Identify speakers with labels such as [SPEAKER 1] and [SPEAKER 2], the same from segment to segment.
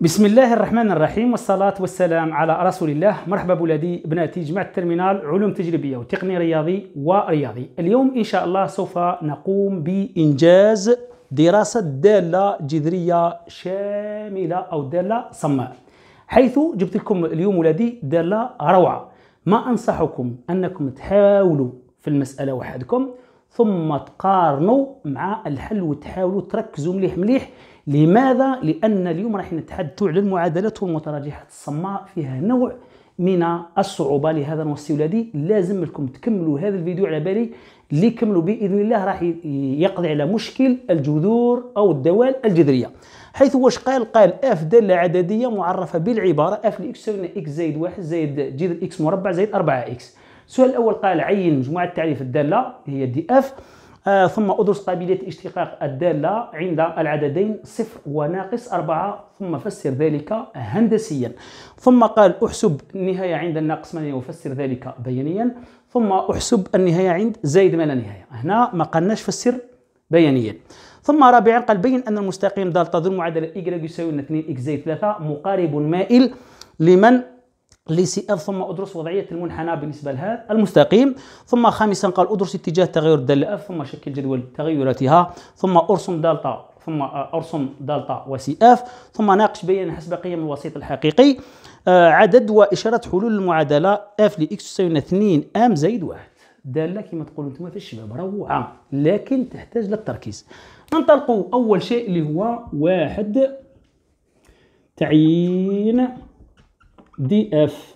[SPEAKER 1] بسم الله الرحمن الرحيم والصلاة والسلام على رسول الله مرحبا بولادي بناتي جماعة الترمينال علوم تجريبية وتقني رياضي ورياضي اليوم إن شاء الله سوف نقوم بإنجاز دراسة دالة جذرية شاملة أو دالة صماء حيث جبت لكم اليوم ولادي دالة روعة ما أنصحكم أنكم تحاولوا في المسألة وحدكم ثم تقارنوا مع الحل وتحاولوا تركزوا مليح مليح لماذا؟ لأن اليوم راح نتحدثوا على المعادلات والمتراجحات الصماء فيها نوع من الصعوبة لهذا ولادي لازم لكم تكملوا هذا الفيديو على بالي اللي كملوا بإذن الله راح يقضي على مشكل الجذور أو الدوال الجذرية حيث واش قال قال اف دالة عددية معرفة بالعبارة اف لإكس تساوي اكس زائد واحد زائد جذر اكس مربع زائد اربعة اكس السؤال الأول قال عين مجموعة تعريف الدالة هي دي اف آه ثم أدرس قابلية اشتقاق الدالة عند العددين صفر وناقص أربعة ثم فسر ذلك هندسيا ثم قال أحسب النهاية عند الناقص ما وفسر ذلك بيانيا ثم أحسب النهاية عند زائد ما لا نهاية هنا ما قالناش فسر بيانيا ثم رابعا قال بين أن المستقيم دال ذو معادلة y يساوي 2 x زائد 3 مقارب مائل لمن لي سي اف ثم ادرس وضعيه المنحنى بالنسبه لهذا المستقيم ثم خامسا قال ادرس اتجاه تغير الداله اف ثم شكل جدول تغيراتها ثم ارسم دالتا ثم ارسم دالتا وسي اف ثم ناقش بين حسب قيم الوسيط الحقيقي آه، عدد واشاره حلول المعادله اف لاكس تساوي 2 ام زائد 1 داله كما تقولوا انتم في الشباب روعه لكن تحتاج للتركيز ننطلقوا اول شيء اللي هو واحد تعيين دي اف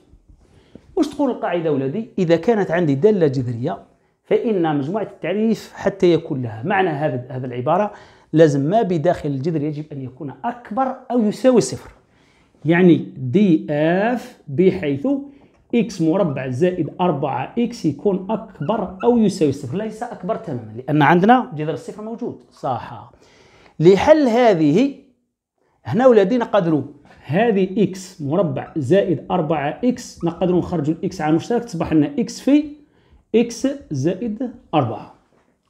[SPEAKER 1] واش تقول القاعده ولدي اذا كانت عندي داله جذريه فان مجموعه التعريف حتى يكون لها معنى هذا هذه العباره لازم ما بداخل الجذر يجب ان يكون اكبر او يساوي صفر يعني دي اف بحيث اكس مربع زائد 4 اكس يكون اكبر او يساوي صفر ليس اكبر تماما لان عندنا جذر الصفر موجود صح لحل هذه هنا ولادينا قدروا هذه اكس مربع زائد 4 اكس نقدروا نخرجوا الاكس على المشترك تصبح لنا اكس في اكس زائد 4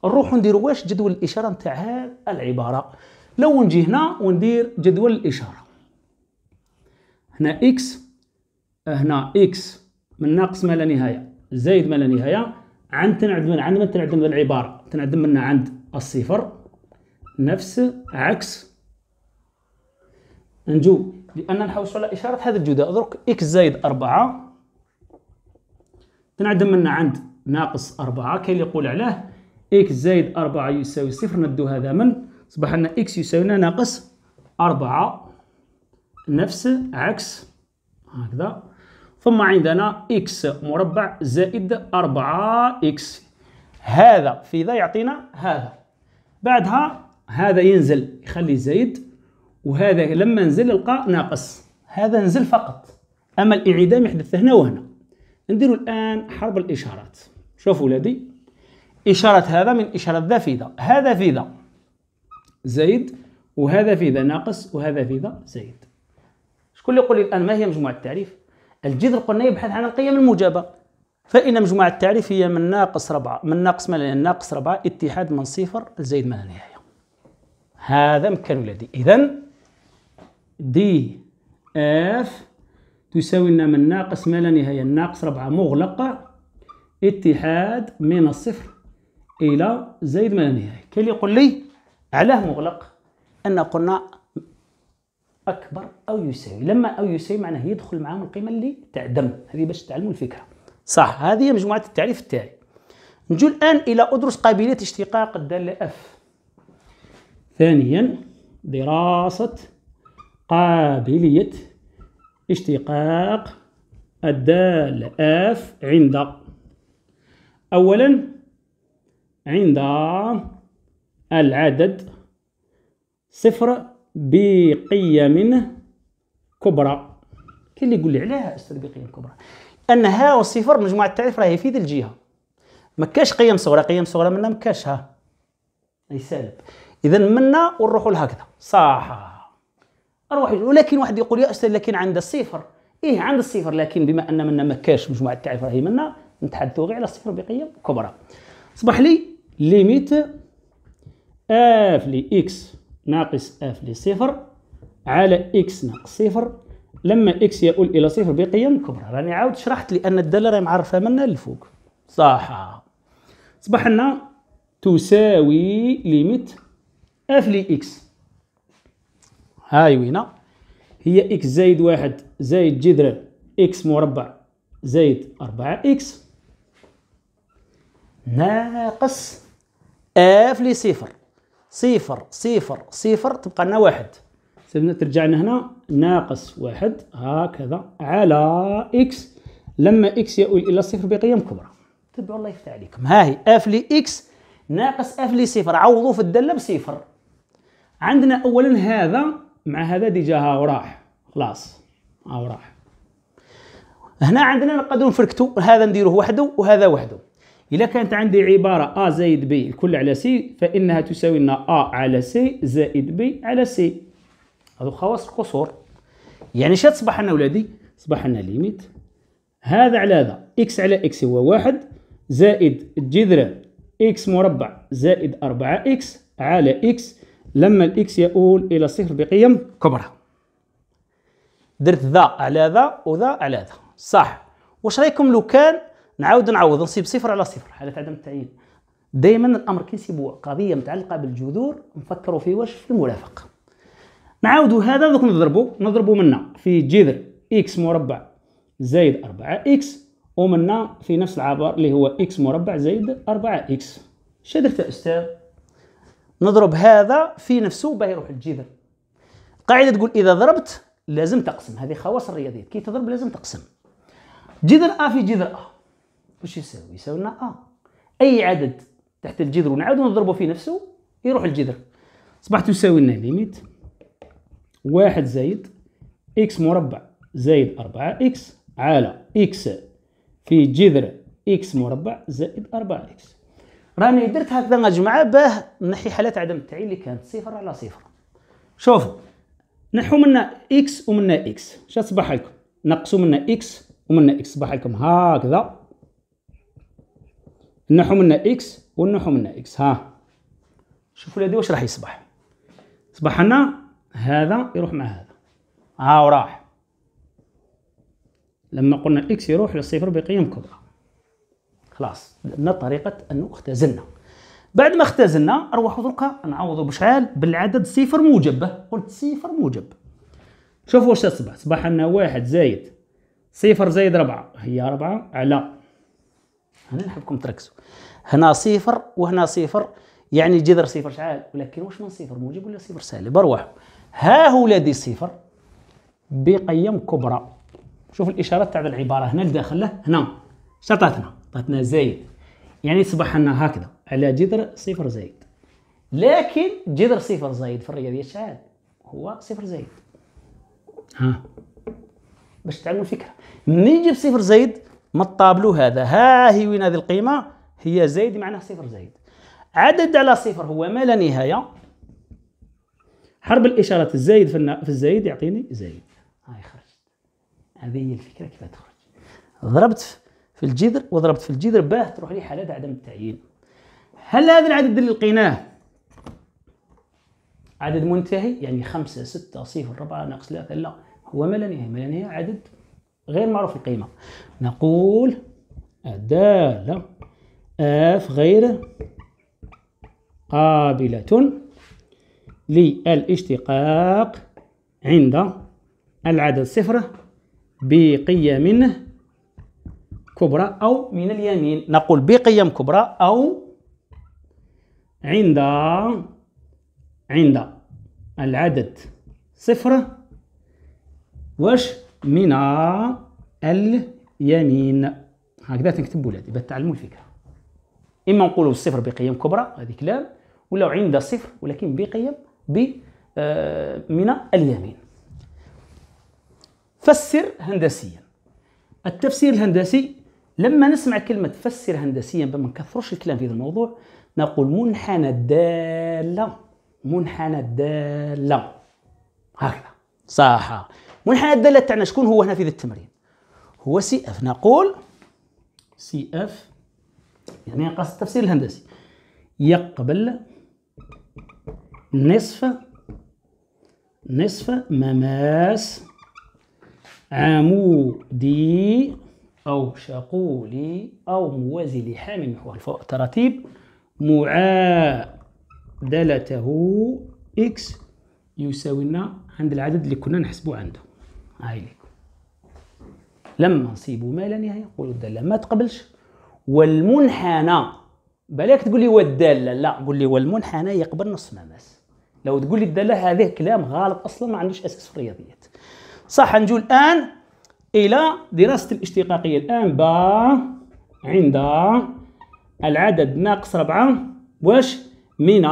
[SPEAKER 1] نروحو نديروا واش جدول الاشاره نتاع هذه العباره لو نجي هنا وندير جدول الاشاره هنا اكس هنا اكس من ناقص ما لا نهايه زائد ما لا نهايه عند تنعدم من عند من تنعدم العباره تنعدم منها عند الصفر نفس عكس نجو لأننا نحوس على إشارة هذا الجداء درك إكس زايد أربعة تنعدم منا عند ناقص أربعة كاين اللي يقول عليه إكس زايد أربعة يساوي صفر ندو هذا من صبح لنا إكس يساوي لنا ناقص أربعة نفس عكس هكذا ثم عندنا إكس مربع زائد أربعة إكس هذا في ذا يعطينا هذا بعدها هذا ينزل يخلي زايد وهذا لما نزل القاء ناقص هذا نزل فقط أما الانعدام يحدث هنا وهنا نديروا الآن حرب الإشارات شوفوا ولادي إشارة هذا من إشارة ذا في ذا هذا في ذا زايد وهذا في ذا ناقص وهذا في ذا زايد شكون اللي يقول لي الآن ما هي مجموعة التعريف الجذر قلنا يبحث عن القيم الموجبة فإن مجموعة التعريف هي من ناقص ربعة من ناقص ما يعني ناقص ربعة اتحاد من صفر زيد ما لا نهاية هذا مكان ولادي إذا دي اف تساوي لنا من ناقص ما لا نهاية ناقص ربعة مغلقة اتحاد من الصفر إلى زائد ما لا نهاية كاين اللي يقول لي علاه مغلق أن قلنا أكبر أو يساوي لما أو يساوي معناه يدخل معاهم القيمة اللي تعدم هذه باش تعلموا الفكرة صح هذه مجموعة التعريف التالي نجو الآن إلى أدرس قابلية اشتقاق الدالة اف ثانيا دراسة قابلية اشتقاق الدال آف عند أولا عند العدد صفر بقيم كبرى كاين اللي يقول لي علاه استاذ بقيم كبرى ان ها وصفر مجموعه التعريف راهي في ذي الجهه ما كاش قيم صغرى قيم صغرى منا ما كاش ها اي سالب اذا منا ونروحوا لهكذا صح اروح ولكن واحد يقول يا استاذ لكن عند الصفر ايه عند الصفر لكن بما ان منا مكاش مجموعه التعريف راهي منا نتحدثوا غير على الصفر بقيم كبرى اصبح لي ليميت اف لي اكس ناقص اف لي صفر على اكس ناقص صفر لما اكس يؤول الى صفر بقيم كبرى راني عاود شرحت لان الداله راهي معرفه منا للفوق صح اصبح لنا تساوي ليميت اف لي اكس هاي وهنا هي إكس زايد واحد زايد جذر إكس مربع زايد أربعة إكس ناقص اف لي صفر صفر صفر صفر تبقى لنا واحد سيبنا ترجع لنا هنا ناقص واحد هكذا على اكس لما اكس يؤول الى صفر بقيم كبرى تبعوا الله يفتح عليكم ها هي اف لي اكس ناقص اف لي صفر عوضوا في الداله بصفر عندنا اولا هذا مع هذا ديجا وراح خلاص ها آه، وراح هنا عندنا نقدروا نفركتو هذا نديروه وحده وهذا وحده إذا كانت عندي عبارة أ زائد بي الكل على سي فإنها تساوي لنا أ على سي زائد بي على سي هذو خواص القصور يعني شا تصبح لنا ولادي تصبح لنا ليميت هذا على هذا إكس على إكس هو واحد زائد جذر إكس مربع زائد أربعة إكس علي إكس لما الإكس يؤول إلى صفر بقيم كبرى درت ذا على ذا وذا على ذا صح واش رايكم لو كان نعاود نعوض نصيب صفر على صفر حالة عدم التعيين دائما الامر كيسيبوا قضيه متعلقه بالجذور نفكروا فيه واش في المرافق نعاودوا هذا دوك نضربوا نضربوا منا في جذر اكس مربع زائد 4 اكس ومنا في نفس العبر اللي هو اكس مربع زائد 4 اكس شدرت يا استاذ نضرب هذا في نفسه باه يروح للجذر القاعده تقول اذا ضربت لازم تقسم هذه خواص الرياضيات كي تضرب لازم تقسم جذر ا في جذر ا واش يساوي يساوي لنا ا اي عدد تحت الجذر ونعاود نضربه في نفسه يروح للجذر أصبحت تساوي لنا ليميت واحد زايد اكس مربع زايد أربعة اكس على اكس في جذر اكس مربع زائد أربعة اكس راني درت هكذا نجمع باه نحي حالات عدم التعيين اللي كانت صفر على صفر شوفوا نحو منا اكس ومنا اكس اش تصبح لكم نقصوا منا اكس ومنا اكس صبح لكم هكذا نحو منا اكس ونحو منا اكس ها شوفوا ولادي واش راح يصبح صبح لنا هذا يروح مع هذا ها وراح لما قلنا اكس يروح للصفر بقيم كبرى خلاص لان طريقه انه اختزلنا بعد ما اختزلنا اروح دركا نعوضوا بشحال بالعدد صفر موجب قلت صفر موجب شوفوا واش تصبح صبح عندنا واحد زايد صفر زايد ربعة هي ربعة على هنا نحبكم تركزوا هنا صفر وهنا صفر يعني جذر صفر شحال ولكن واش من صفر موجب ولا صفر سالب اروح ها هو لدي صفر بقيم كبرى شوف الاشارات تاع العباره هنا لداخله هنا شطاتنا عطتنا زائد يعني صبح لنا هكذا على جذر صفر زائد لكن جذر صفر زائد في الرياضيات شحال هو صفر زائد ها باش تعلموا الفكره من يجي صفر زائد ما الطابلو هذا ها هي وين هذه القيمه هي زائد معناها صفر زائد عدد على صفر هو ما لا نهايه حرب الاشارات الزايد في, في الزايد يعطيني زايد هاي خرجت هذه هي الفكره كيف تخرج ضربت في الجذر وضربت في الجذر باه تروح لي حالات عدم التعيين هل هذا العدد اللي لقيناه عدد منتهي يعني خمسة ستة صفر ربعة ناقص ثلاثة لا هو ما لا نهاية ما لا نهاية عدد غير معروف القيمة نقول الدالة اف غير قابلة للاشتقاق عند العدد صفر بقيم كبرى أو من اليمين نقول بقيم كبرى أو عند عند العدد صفر واش من اليمين هكذا تنكتبوا ولادي باش تعلموا الفكره اما نقولوا الصفر بقيم كبرى هذه كلام ولا عند صفر ولكن بقيم ب آه، من اليمين فسر هندسيا التفسير الهندسي لما نسمع كلمة تفسر هندسيا بما نكثرش الكلام في هذا الموضوع نقول منحنى الدالة منحنى الدالة هكذا صح منحنى الدالة تاعنا شكون هو هنا في التمرين هو سي اف نقول سي اف يعني قصد التفسير الهندسي يقبل نصف نصف مماس عمودي أو شقولي أو موازي لحام محور الفاء تراتيب معادلته إكس يساوي لنا عند العدد اللي كنا نحسبه عنده هاي ليكم لما نصيبوا ما لا نهاية قول الدالة ما تقبلش والمنحنى بلاك تقول لي والدالة لا قول لي والمنحنى يقبل نص مماس لو تقول لي الدالة هذه كلام غلط أصلا ما عندوش أساس في الرياضيات صح نجو الآن إلى دراسة الاشتقاقية الآن با عند العدد ناقص ربعة واش من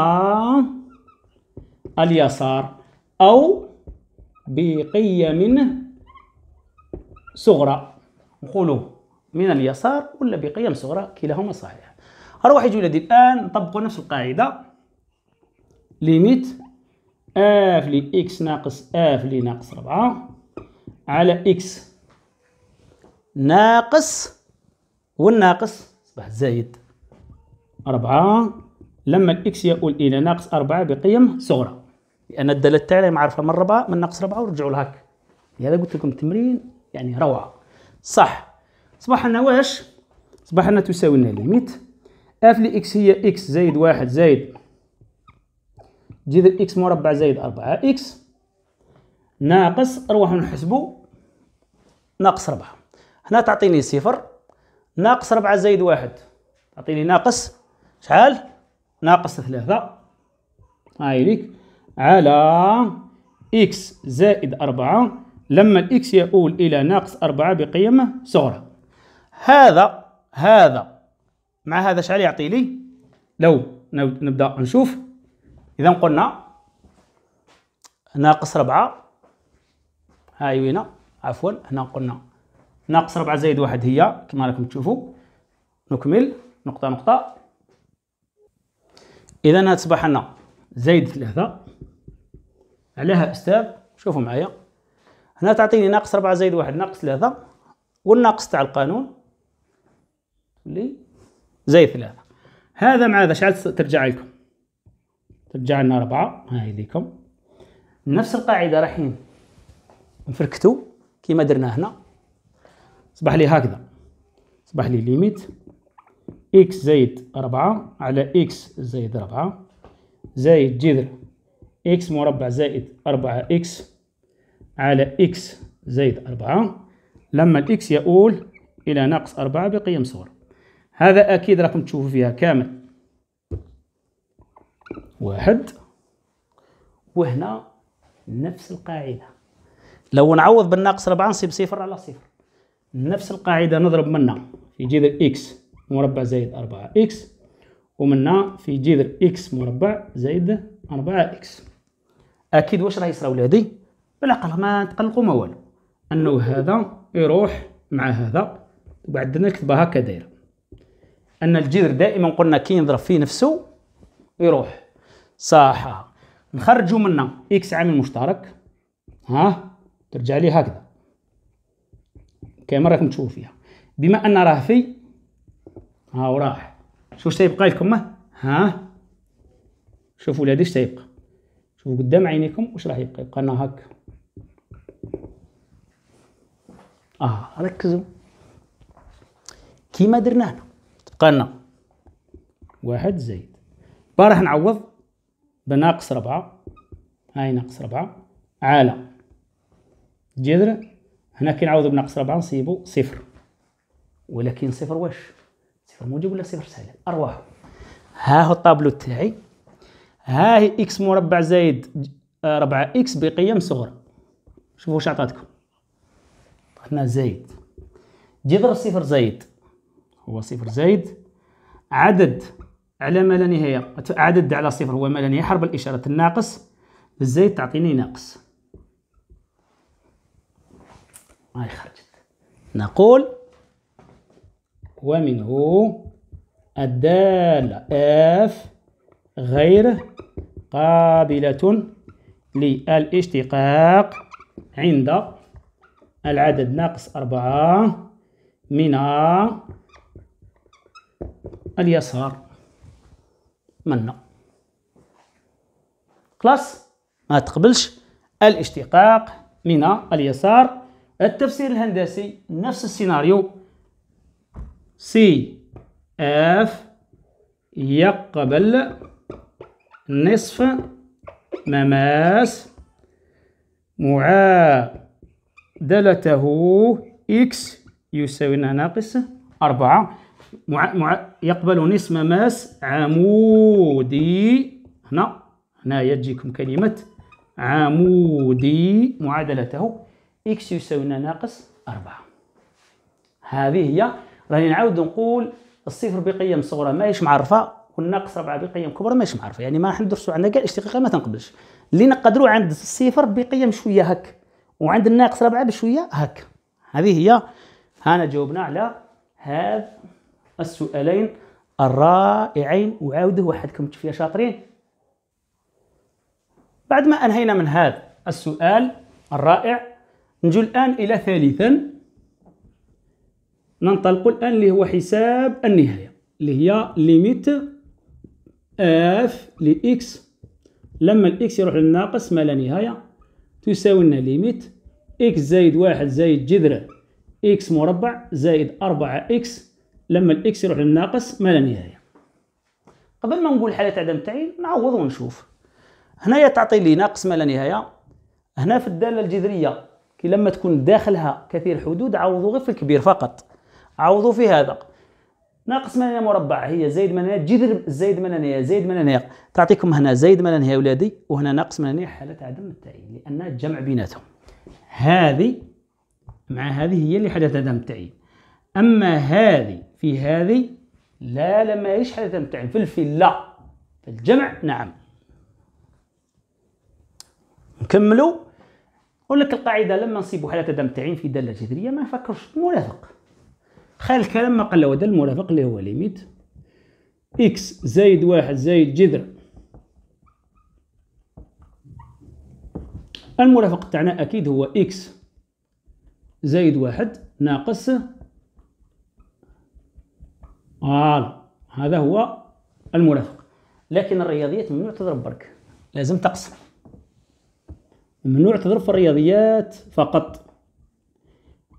[SPEAKER 1] اليسار أو بقيم صغرى نقولوا من اليسار ولا بقيم صغرى كلاهما صحيح أروح يجي الآن نطبقوا نفس القاعدة ليميت اف آه لي اكس ناقص اف آه لي ناقص ربعة على اكس ناقص والناقص أصبح زايد أربعة لما الإكس يؤول إلى ناقص أربعة بقيم صغرى لأن الدالة التالية معرفة من ربعة من ناقص ربعة ورجعوا لهاك لهذا قلت لكم التمرين يعني روعة صح صباح لنا واش صباح لنا تساوي لنا ليميت اف لي اكس هي اكس زايد واحد زايد جذر اكس مربع زايد أربعة اكس ناقص نروحو نحسبو ناقص ربعة هنا تعطيني صفر ناقص ربعة زائد واحد تعطيني ناقص شحال ناقص ثلاثة هاي ليك على إكس زائد أربعة لما الإكس يؤول إلى ناقص أربعة بقيمة صغرى هذا هذا مع هذا شحال يعطي لي لو نبدأ نشوف إذا قلنا ناقص ربعة هاي وينا عفوا هنا قلنا ناقص 4 زائد واحد هي كما راكم تشوفوا نكمل نقطة نقطة إذا أصبح لنا زائد ثلاثة عليها أستاذ شوفوا معايا هنا تعطيني ناقص 4 زائد واحد ناقص ثلاثة والناقص تاع القانون اللي زائد ثلاثة هذا مع هذا شحال ترجع لكم ترجع لنا 4 ها هي ليكم نفس القاعدة رايحين نفركتو كيما درنا هنا أصبح لي هكذا أصبح لي ليميت إكس زايد أربعة على إكس زايد أربعة زايد جذر إكس مربع زائد أربعة إكس على إكس زايد أربعة لما الإكس يؤول إلى ناقص أربعة بقيم صغر هذا أكيد راكم تشوفوا فيها كامل واحد وهنا نفس القاعدة لو نعوض بالناقص ربعة نصيب صفر على صفر نفس القاعدة نضرب منا في جذر إكس مربع زائد أربعة إكس ومنا في جذر إكس مربع زائد أربعة إكس أكيد واش راه يصراو لهادي بالعقل ما تقلقوا ما والو أنه هذا يروح مع هذا وبعد نكتبها هكا دايرة أن الجذر دائما قلنا كي يضرب في نفسه يروح صح نخرجوا منا إكس عامل مشترك ها ترجع لي هكذا كما راكم تشوفوا فيها بما ان راه في ها وراح شوف تيبقى لكم ها شوفوا ولادي اش تيبقى شوفوا قدام عينيكم واش راح يبقى يبقى لنا هكا اه ركزوا كيما درنا هنا تبقى لنا واحد زايد راح نعوض بناقص ربعة هاي ناقص ربعة على جذر هنا كي نعوضو بناقص 4 نصيبو صفر ولكن صفر واش صفر موجب ولا صفر سالب ارواح ها هو الطابلو تاعي ها هي اكس مربع زائد 4 اكس بقيم صغرى شوفوا واش عطاتكم عطاتنا زايد جذر صفر زايد هو صفر زايد عدد على ما لا نهايه عدد على صفر هو ما لا نهايه حرب الاشاره الناقص بالزايد تعطيني ناقص هاي خرجت نقول ومنه الدالة اف غير قابلة للاشتقاق عند العدد ناقص أربعة من اليسار منا خلاص ما تقبلش الاشتقاق من اليسار التفسير الهندسي نفس السيناريو سي اف يقبل نصف مماس معادلته اكس يساوي ناقص أربعة مع مع يقبل نصف مماس عمودي هنا هنايا تجيكم كلمة عمودي معادلته إكس يساوي لنا ناقص أربعة هذه هي راني نعاود نقول الصفر بقيم صغرى ماهيش معرفة والناقص 4 بقيم كبرى ماهيش معرفة يعني ما حندرسو عندنا كاع الاشتقاقات ما تنقبلش اللي نقدروا عند الصفر بقيم شوية هك وعند الناقص 4 بشوية هك هذه هي هانا جاوبنا على هذ السؤالين الرائعين وعاودوا وحدكم يا شاطرين بعد ما انهينا من هذا السؤال الرائع نجو الآن إلى ثالثا ننطلق الآن اللي هو حساب النهاية اللي هي ليميت اف لإكس لما الإكس يروح للناقص ما لا نهاية تساوي لنا ليميت إكس زايد واحد زايد جذر إكس مربع زايد أربعة إكس لما الإكس يروح للناقص ما لا نهاية قبل ما نقول حالة عدم التعيين نعوض ونشوف هنايا تعطي لي ناقص ما لا نهاية هنا في الدالة الجذرية كي لما تكون داخلها كثير حدود عوضوا غير في الكبير فقط عوضوا في هذا ناقص من مربع هي زايد من جذر زايد هنا زايد منانية تعطيكم هنا زايد يا ولادي وهنا ناقص منانية حالة عدم التعيين لأن الجمع بيناتهم هذه مع هذه هي اللي حدث عدم التعيين أما هذه في هذه لا لما يش حدث عدم التعيين في الفي لا في الجمع نعم نكملوا اقول لك القاعده لما نصيبوا حاله عدم التعيين في داله جذريه ما نفكرش مرافق خال الكلام ما قال له المرافق اللي هو ليميت اكس زايد واحد زايد جذر المرافق تاعنا اكيد هو اكس زايد واحد ناقص آه هذا هو المرافق لكن الرياضيات ممنوع تضرب برك لازم تقسم ممنوع تضرب في الرياضيات فقط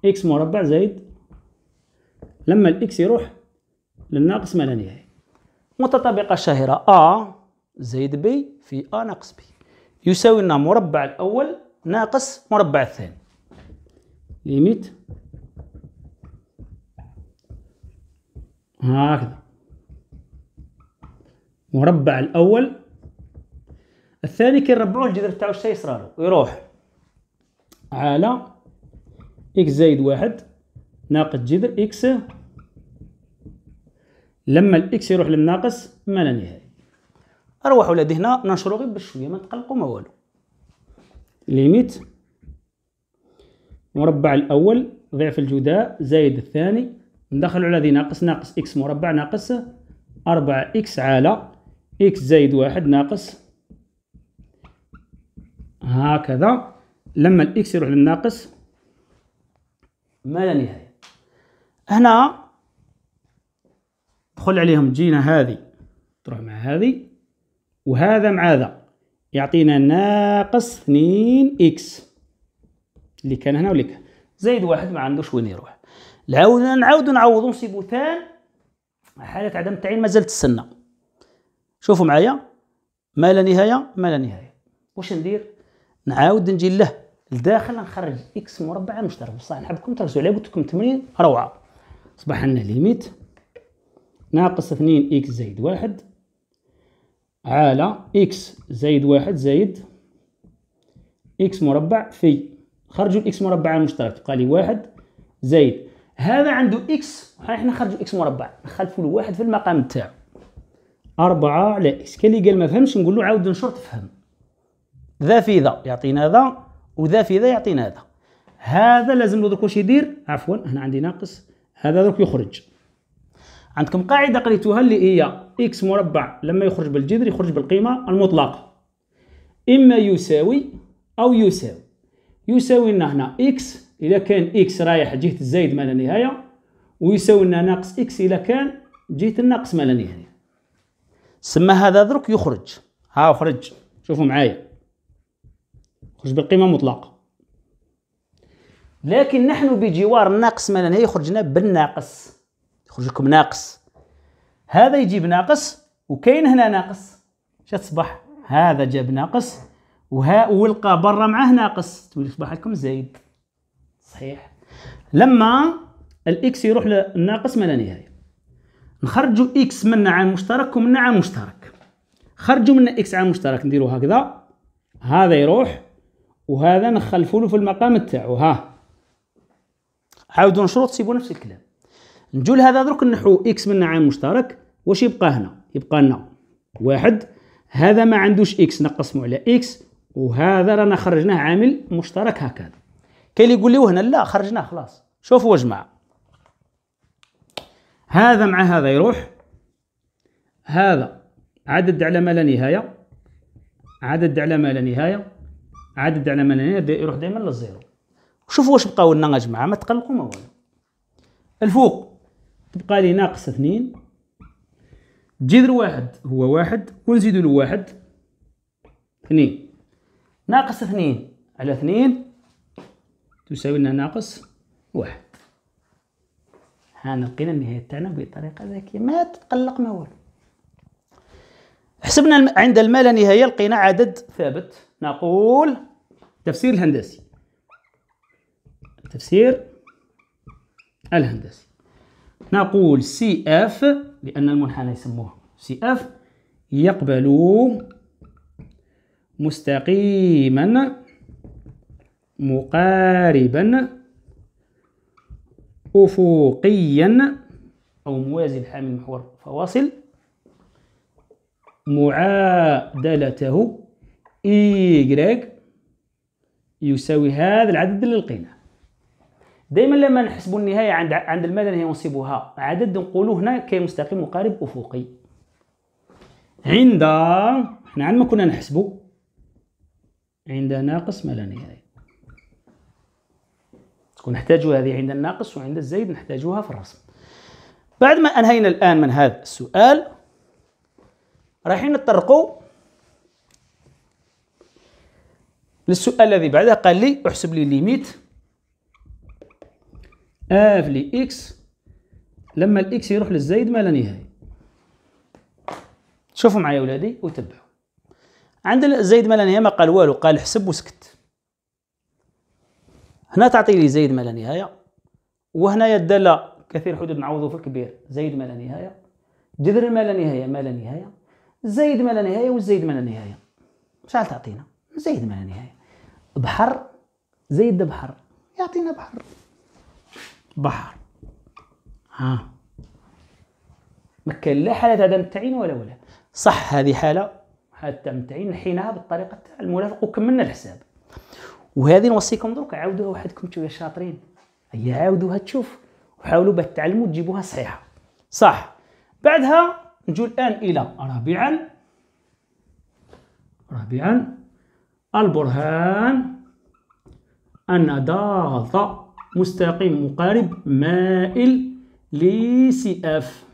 [SPEAKER 1] اكس مربع زائد لما الاكس يروح للناقص ما لا نهاية متطابقة الشهيرة أ زائد بي في أ ناقص بي يساوي لنا مربع الأول ناقص مربع الثاني ليميت هكذا مربع الأول الثاني كي الجذر تاعو شتا يصرالو يروح على اكس زايد واحد ناقص جذر اكس لما الاكس يروح للناقص ما لا نهايه اروح ولادي هنا ننشرو غير بشويه ما تقلقوا ما والو ليميت مربع الاول ضعف الجداء زايد الثاني ندخلو على ذي ناقص ناقص اكس مربع ناقص 4 اكس على اكس زايد واحد ناقص هكذا لما الاكس يروح للناقص ما لا نهايه هنا دخل عليهم جينا هذه تروح مع هذه وهذا مع هذا يعطينا ناقص 2 اكس اللي كان هنا واللي كان زائد واحد ما عندوش وين يروح نعاود نعاود نعوض نصيبو ثان حالة عدم التعيين مازال تستنى شوفوا معايا ما لا نهاية ما لا نهاية واش ندير نعاود نجي له لداخل نخرج اكس مربع مشترك بصح نحبكم تركزوا عليها قلت لكم تمرين روعه اصبح عندنا ليميت ناقص 2 اكس زائد واحد على اكس زائد واحد زائد اكس مربع في خرجوا الاكس مربع المشترك تبقى لي واحد زائد هذا عنده اكس احنا نخرجوا اكس مربع نخلفوا له واحد في المقام تاعو أربعة على اكس كاين اللي قال ما فهمش نقول له عاود نشر تفهم ذا في ذا يعطينا ذا وذا في ذا يعطينا ذا هذا لازم له درك واش يدير عفوا هنا عندي ناقص هذا درك يخرج عندكم قاعده قريتوها اللي هي اكس مربع لما يخرج بالجذر يخرج بالقيمه المطلقه اما يساوي او يساوي يساوي لنا هنا اكس اذا كان اكس رايح جهه الزايد ما لا نهايه ويساوي لنا ناقص اكس اذا كان جهه الناقص ما لا نهايه سما هذا درك يخرج ها خرج شوفوا معايا خرج بالقيمه المطلقه لكن نحن بجوار الناقص مثلا هي خرجنا بالناقص يخرج لكم ناقص هذا يجيب ناقص وكاين هنا ناقص اش تصبح هذا جاب ناقص وها ولقى برا معاه ناقص تولي تصبح لكم زايد صحيح لما الاكس يروح للناقص ما لا نهايه نخرجوا اكس من عن مشترك ومن عن مشترك خرجوا من اكس عام مشترك نديروا هكذا هذا يروح وهذا نخلفوا له في المقام تاعو ها عاودوا نشرو تسيبوا نفس الكلام نجول هذا درك نحو اكس من عام مشترك واش يبقى هنا يبقى لنا واحد هذا ما عندوش اكس نقسمو على اكس وهذا رانا خرجناه عامل مشترك هكذا كاين اللي يقول لي هنا لا خرجناه خلاص شوفوا يا جماعه هذا مع هذا يروح هذا عدد على ما لا نهايه عدد على ما لا نهايه عدد على من يروح دائما للزيرو شوفوا واش بقاو لنا جماعه ما تقلقوا ما والو الفوق تبقى لي ناقص اثنين جذر واحد هو واحد ونزيدو له واحد اثنين ناقص اثنين على اثنين تساوي لنا ناقص واحد هانا لقينا النهاية تاعنا بطريقة ذكية ما تتقلق ما والو حسبنا عند المال نهاية لقينا عدد ثابت نقول تفسير الهندسي التفسير الهندسي نقول سي اف لأن المنحنى يسموه سي اف يقبل مستقيما مقاربا أفقيا أو موازي الحامل محور فواصل معادلته إيكغ يساوي هذا العدد اللي لقيناه دائما لما نحسبوا النهايه عند عند الماده النهايه نصيبوها عدد نقولوا هنا كاين مستقيم مقارب افقي عند احنا عندما كنا نحسبوا عند ناقص ما لا نهايه تكون نحتاجوا هذه عند الناقص وعند الزايد نحتاجوها في الرسم بعد ما انهينا الان من هذا السؤال رايحين نطرقوا للسؤال الذي بعده قال لي احسب لي ليميت اف لي اكس لما الاكس يروح للزايد ما لا نهايه شوفوا معايا ولادي وتبعوا عند الزايد ما لا نهايه ما قال والو قال حسب وسكت هنا تعطي لي زايد ما لا نهايه وهنايا الداله كثير حدود نعوضه في الكبير زايد ما لا نهايه جذر ما لا نهايه ما لا نهايه زايد ما لا نهايه والزايد ما لا نهايه شحال تعطينا زايد ما لا نهايه بحر زيد بحر يعطينا بحر بحر ها ما كان لا حالة عدم التعيين ولا ولا صح هذه حالة حالة عدم التعيين نحيناها بالطريقة تاع المرافق وكملنا الحساب وهذه نوصيكم دروك عاودوها وحدكم انتو يا شاطرين هي عاودوها تشوف وحاولوا باه تعلموا تجيبوها صحيحة صح بعدها نجو الآن إلى رابعا رابعا البرهان أن ضغط مستقيم مقارب مائل لسي اف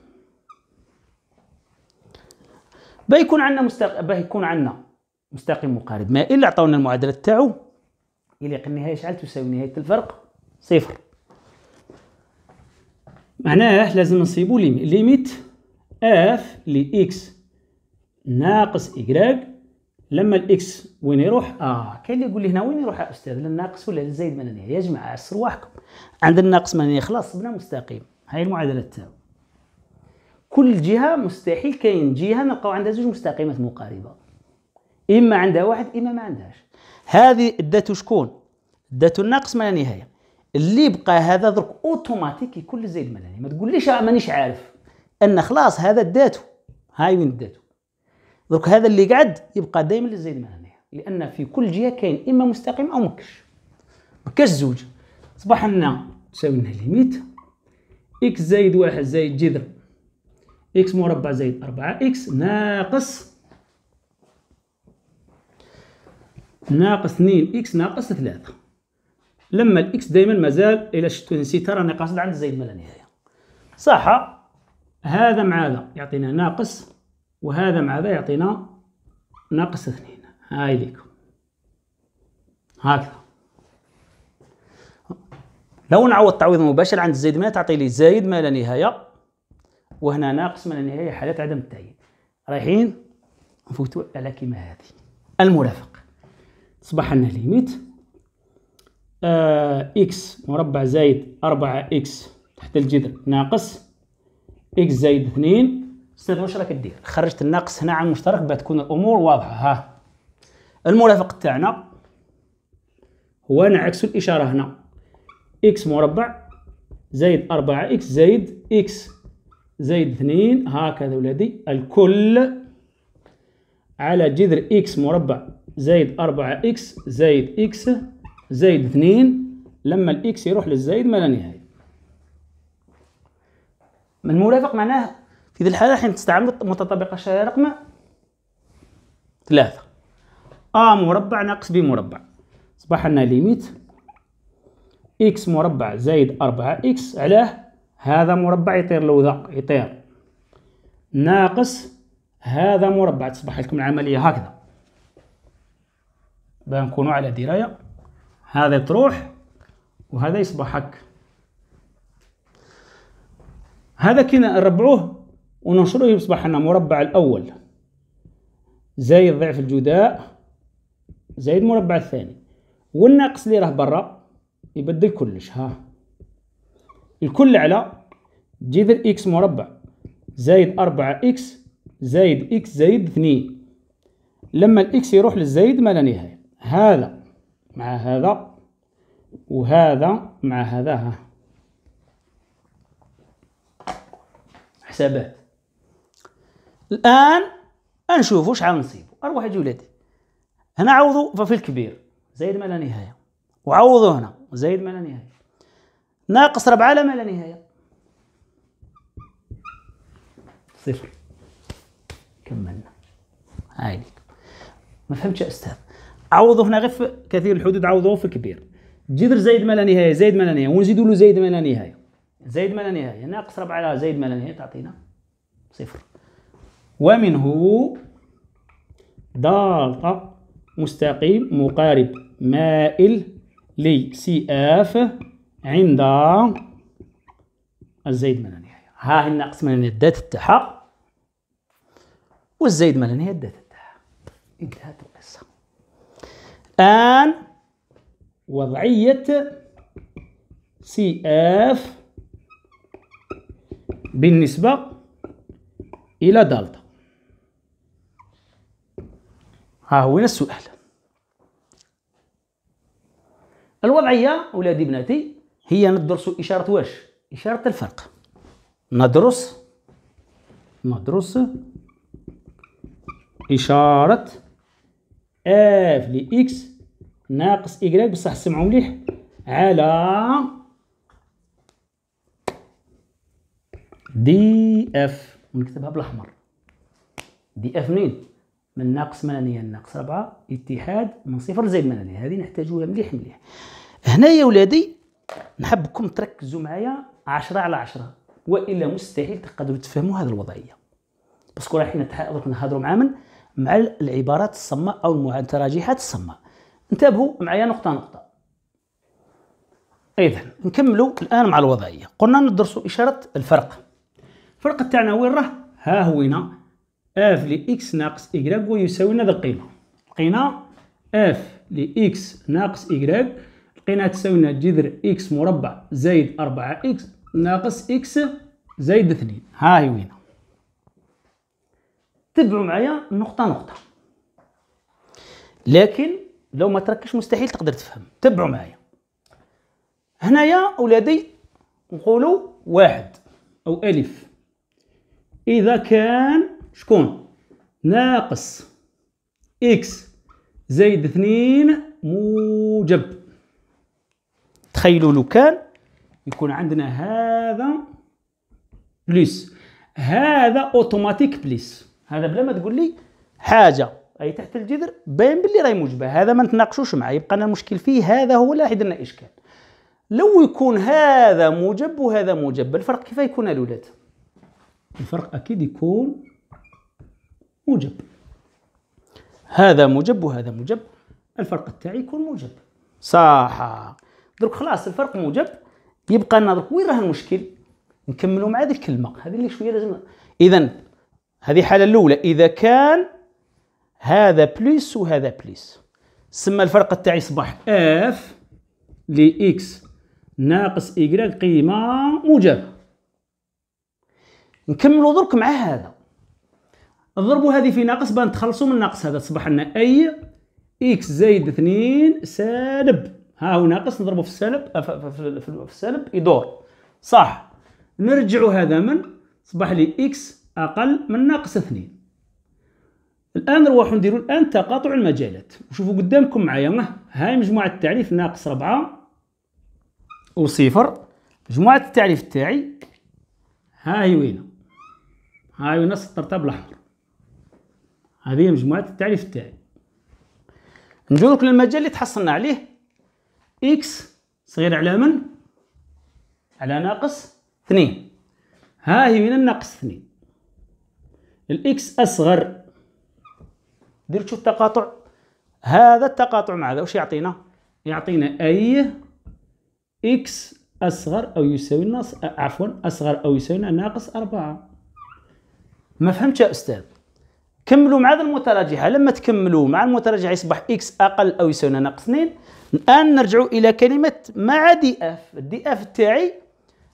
[SPEAKER 1] بيكون عندنا مستق... بيكون عندنا مستقيم مقارب مائل عطاونا المعادله تاعو يليق النهايه شحال تساوي نهايه الفرق صفر معناه لازم نصيبو ليميت اف لاكس ناقص إكراك لما الاكس وين يروح اه كاين اللي يقول لي هنا وين يروح يا استاذ للناقص ولا للزايد النهايه يا جماعه عسروا واحكم عند الناقص النهايه خلاص صبنا مستقيم هاي المعادله تاعو كل جهه مستحيل كاين جهه نلقاو عندها زوج مستقيمات مقاربه اما عندها واحد اما ما عندهاش هذه ادته شكون ادته الناقص من لا نهايه اللي بقى هذا درك اوتوماتيك يكون للزايد النهايه ما تقوليش آه، مانيش عارف ان خلاص هذا داته هاي وين داته دوك هذا اللي قعد يبقى دائما للزايد من هنا لان في كل جهه كاين اما مستقيم او مكش مكاش زوج اصبح لنا تساوي لنا ليميت اكس زايد واحد زايد جذر اكس مربع زايد أربعة اكس ناقص ناقص اثنين اكس ناقص ثلاثة لما الاكس دائما مازال الى شتو نسيتها راني قاصد عند زايد ما لا نهايه صح هذا مع هذا يعطينا ناقص وهذا مع ذا يعطينا ناقص اثنين هاي ليكم هكذا لو نعوض تعويض مباشر عند زائد ما تعطي لي زايد ما لا نهاية وهنا ناقص ما لا نهاية حالة عدم التعيين رايحين نفوتوا على كيما هذه المرافق تصبح لنا ليميت آه اكس مربع زايد 4 اكس تحت الجذر ناقص اكس زايد 2 سير واش راك دير خرجت الناقص هنا عن المشترك تكون الامور واضحه ها المرافق تاعنا هو نعكس الاشاره هنا اكس مربع زائد 4 اكس زائد اكس زائد 2 هكذا ولادي الكل على جذر اكس مربع زائد 4 اكس زائد اكس زائد 2 لما الاكس يروح للزايد ما لا نهايه من مرافق معناه في ذي الحالة حين تستعمل متطابقة الشريعة رقم ثلاثة أ مربع ناقص ب مربع أصبح لنا ليميت إكس مربع زائد أربعة إكس علاه هذا مربع يطير لو ذا يطير ناقص هذا مربع تصبح لكم العملية هكذا بنكونوا على دراية هذا تروح وهذا يصبح هك هذا كي نربعوه وننشره يصبح لنا مربع الأول زايد ضعف الجداء زايد مربع الثاني والناقص اللي راه برا يبدل كلش ها الكل على جذر إكس مربع زايد أربعة إكس زايد إكس زايد اثنين لما الإكس يروح للزايد ما لا نهاية هذا مع هذا وهذا مع هذا ها حسابات الان نشوفوا شحال نصيبو اروح يجي ولادي هنا عوضوا ففي الكبير زايد ما لا نهايه وعوضوا هنا زايد ما لا نهايه ناقص ربعة لا ما لا نهايه صفر كملنا هاي ما فهمتش يا استاذ عوضوا هنا غير في كثير الحدود عوضوه في الكبير جذر زايد ما لا نهايه زايد ما لا نهايه ونزيدوا له زايد ما لا نهايه زايد ما لا نهايه ناقص ربعة زايد ما لا نهايه تعطينا صفر ومنه دالتا مستقيم مقارب مائل لسي اف عند الزايد من النهاية ها هي الناقص من النهاية تاعها والزايد من النهاية الدات تاعها انتهت القصة الآن وضعية سي اف بالنسبة إلى دالتا ها هو هنا السؤال الوضعية ولادي بناتي هي ندرس إشارة واش إشارة الفرق ندرس ندرس إشارة اف لإكس ناقص إكراك بصح سمعوا مليح على دي اف ونكتبها بالأحمر دي اف منين من ناقص 8 لناقص 4 اتحاد من صفر زائد 8 هذه نحتاجوها مليح مليح هنايا ولادي نحبكم تركزوا معايا 10 على 10 والا مستحيل تقدروا تفهموا هذه الوضعيه باسكو رايحين نهضروا مع من مع العبارات الصماء او التراجيحات الصماء انتبهوا معايا نقطه نقطه اذا نكملوا الان مع الوضعيه قلنا ندرسوا اشاره الفرق الفرق تاعنا وين راه ها هو هنا اف لإكس ناقص إيكغيك يساوي لنا القيمة لقينا اف لإكس ناقص إيكغيك لقينا تساوي لنا جذر إكس مربع زايد أربعة إكس ناقص إكس زايد اثنين ها هي وين تبعوا معايا نقطة نقطة لكن لو ما تركش مستحيل تقدر تفهم تبعوا معايا هنايا أولادي نقولوا واحد أو ألف إذا كان شكون ناقص اكس زائد اثنين موجب تخيلوا لو كان يكون عندنا هذا بليس هذا اوتوماتيك بليس هذا بلا ما تقول لي حاجه اي تحت الجذر باين بلي راهي موجبه هذا ما نتناقشوش معاه يبقى لنا المشكل فيه هذا هو اللي راح يدير لنا اشكال لو يكون هذا موجب وهذا موجب الفرق كيف يكون الاولاد الفرق اكيد يكون موجب هذا موجب وهذا موجب الفرق تاعي يكون موجب صح درك خلاص الفرق موجب يبقى لنا درك وين راه المشكل نكملوا مع هذه الكلمه هذه اللي شويه لازم اذا هذه الحاله الاولى اذا كان هذا بليس وهذا بليس سمى الفرق تاعي صباح اف لاكس ناقص y قيمه موجبه نكملوا درك مع هذا ضربوا هذه في ناقص بان تخلصوا من ناقص هذا تصبح لنا اي اكس زايد 2 سالب ها هو ناقص نضربه في السالب آه، في السالب يدور صح نرجعوا هذا من صبح لي اكس اقل من ناقص 2 الان نروحوا نديروا الان تقاطع المجالات وشوفوا قدامكم معايا هاي مجموعه التعريف ناقص 4 وصفر مجموعه التعريف تاعي هاي وينه هاي وينه سطرتها بالاحمر هذه مجموعة التعريف تاعي لك للمجال اللي تحصلنا عليه إكس صغير على من؟ على ناقص اثنين ها هي من الناقص اثنين الإكس أصغر دير تشوف تقاطع هذا التقاطع مع هذا وش يعطينا؟ يعطينا أي إكس أصغر أو يساوي ناقص عفوا أصغر أو يساوي ناقص أربعة ما فهمتش يا أستاذ كملوا مع المتراجعه لما تكملوا مع المتراجعه يصبح اكس اقل او يساوي ناقص 2 الان نرجع الى كلمه مع دي اف الدي اف تاعي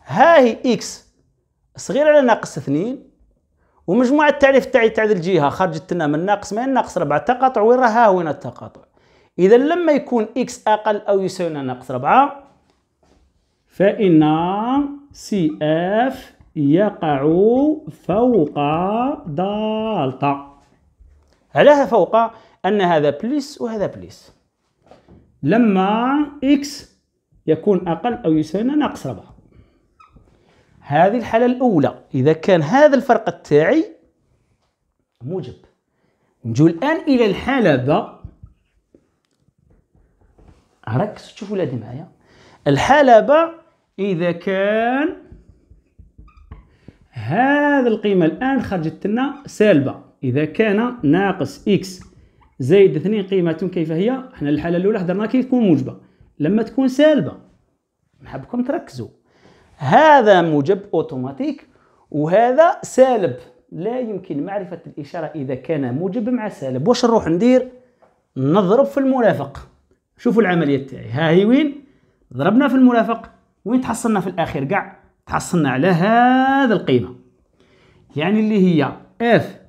[SPEAKER 1] ها هي اكس صغيره على ناقص 2 ومجموعه التعريف تاعي تاع الجهه خرجت لنا من ناقص 2 ناقص 4 تقاطع وين راه ها وين التقاطع اذا لما يكون اكس اقل او يساوي ناقص 4 فان سي اف يقع فوق دالتا علاها فوق أن هذا بليس وهذا بليس لما إكس يكون أقل أو يساوي ناقص ربعة هذه الحالة الأولى إذا كان هذا الفرق التاعي موجب نجو الآن إلى الحالة ب ركزوا شوفوا ولادي معايا الحالة ب إذا كان هذه القيمة الآن خرجت لنا سالبة إذا كان ناقص إكس زائد 2 قيمة كيف هي حنا الحالة الأولى هضرنا كيف تكون موجبة لما تكون سالبة نحبكم تركزوا هذا موجب أوتوماتيك وهذا سالب لا يمكن معرفة الإشارة إذا كان موجب مع سالب واش نروح ندير نضرب في المرافق شوفوا العملية تاعي ها هي وين ضربنا في المرافق وين تحصلنا في الأخير كاع تحصلنا على هذه القيمة يعني اللي هي اف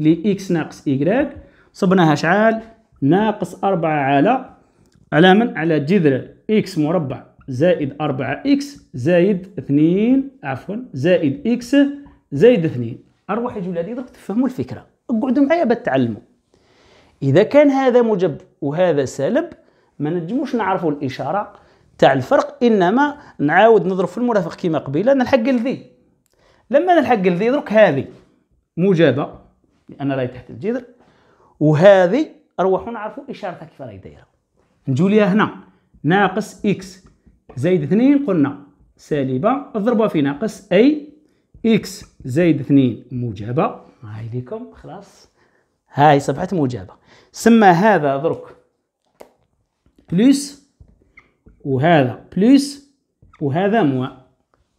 [SPEAKER 1] اكس ناقص إيكغيك صبناها شعال ناقص أربعة على على من على جذر إكس مربع زائد أربعة إكس زائد اثنين عفوا زائد إكس زائد اثنين أروح يا ولادي درك تفهموا الفكرة اقعدوا معايا باش تعلموا إذا كان هذا موجب وهذا سالب ما نجموش نعرفوا الإشارة تاع الفرق إنما نعاود نضرب في المرافق كما قبيله نلحق لذي لما نلحق لذي درك هذه موجبة لان راهي تحت الجذر وهذه اروحوا نعرفوا اشارتها كيف راهي دايره نجيو ليها هنا ناقص اكس زائد 2 قلنا سالبه اضربها في ناقص اي اكس زائد 2 موجبه هاي ليكم خلاص هاي صفحه موجبه سمى هذا درك بلس وهذا بلس وهذا موا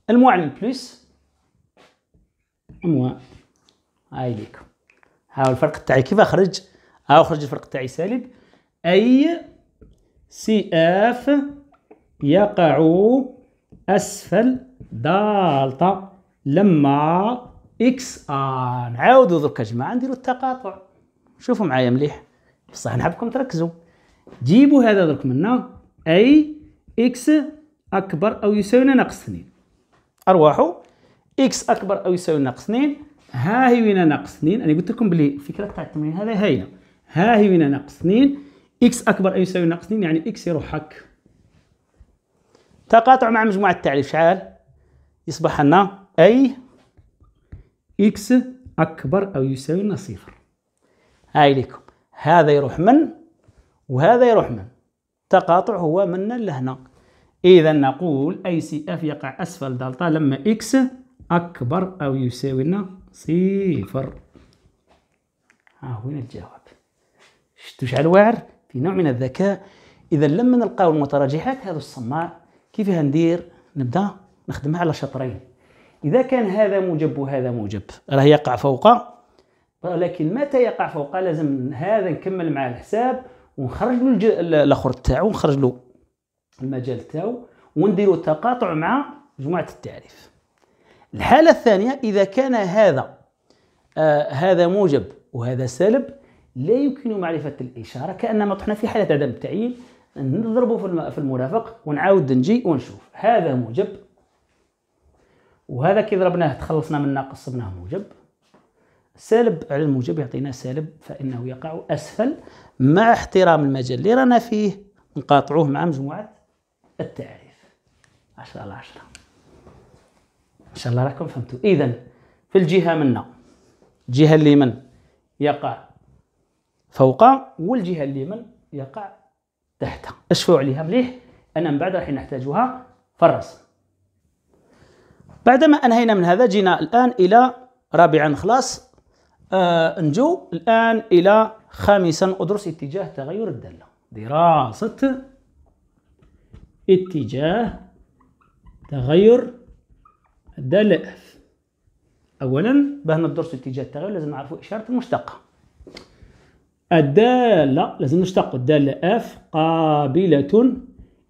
[SPEAKER 1] المعلم على البلس موا هاي ليكم ها هو الفرق تاعي كيف اخرج ها اخرج الفرق تاعي سالب اي سي اف يقع اسفل دالتا لما اكس آه. نعاودو يا جماعه نديرو التقاطع شوفوا معايا مليح بصح نحبكم تركزوا جيبوا هذا درك منا اي اكس اكبر او يساوي ناقص 2 ارواحوا اكس اكبر او يساوي ناقص 2 ها هي وين ناقص 2 انا قلت لكم بلي الفكره تاع التمرين هذا هايله ها هي وين ناقص 2 اكس اكبر او يساوي ناقص 2 يعني اكس يروح هك تقاطع مع مجموعه التعريف شحال يصبح لنا اي اكس اكبر او يساوي لنا صفر هاي لكم هذا يروح من وهذا يروح من تقاطع هو من لهنا اذا نقول اي سي اف يقع اسفل دلتا لما اكس اكبر او يساوي لنا صفر ها وين الجواب شفتوا شحال واعر في نوع من الذكاء اذا لما نلقاو المتراجحات هذا الصماء كيف ندير نبدا نخدمها على شطرين اذا كان هذا موجب وهذا موجب راه يقع فوق ولكن متى يقع فوق لازم هذا نكمل معاه الحساب ونخرج له الاخر تاعو ونخرج له المجال تاعو ونديروا تقاطع مع مجموعه التعريف الحالة الثانية إذا كان هذا آه هذا موجب وهذا سالب لا يمكن معرفة الإشارة كأنما طحنا في حالة عدم التعيين نضربه في في المرافق ونعاود نجي ونشوف هذا موجب وهذا كي ضربناه تخلصنا من ناقص صبناه موجب سالب على الموجب يعطينا سالب فإنه يقع أسفل مع احترام المجال اللي رانا فيه نقاطعوه مع مجموعة التعريف 10 على 10 ان شاء الله راكم فهمتوا اذا في الجهه منا الجهه من يقع فوق والجهه من يقع تحت اشفعوا عليها مليح انا من بعد راح نحتاجها في الرسم بعدما انهينا من هذا جينا الان الى رابعا خلاص آه نجو الان الى خامسا ادرس اتجاه تغير الداله دراسه اتجاه تغير دال اف أولا باه ندرس اتجاه التغير لازم نعرفوا إشارة المشتقة الدالة لازم نشتق الدالة أف قابلة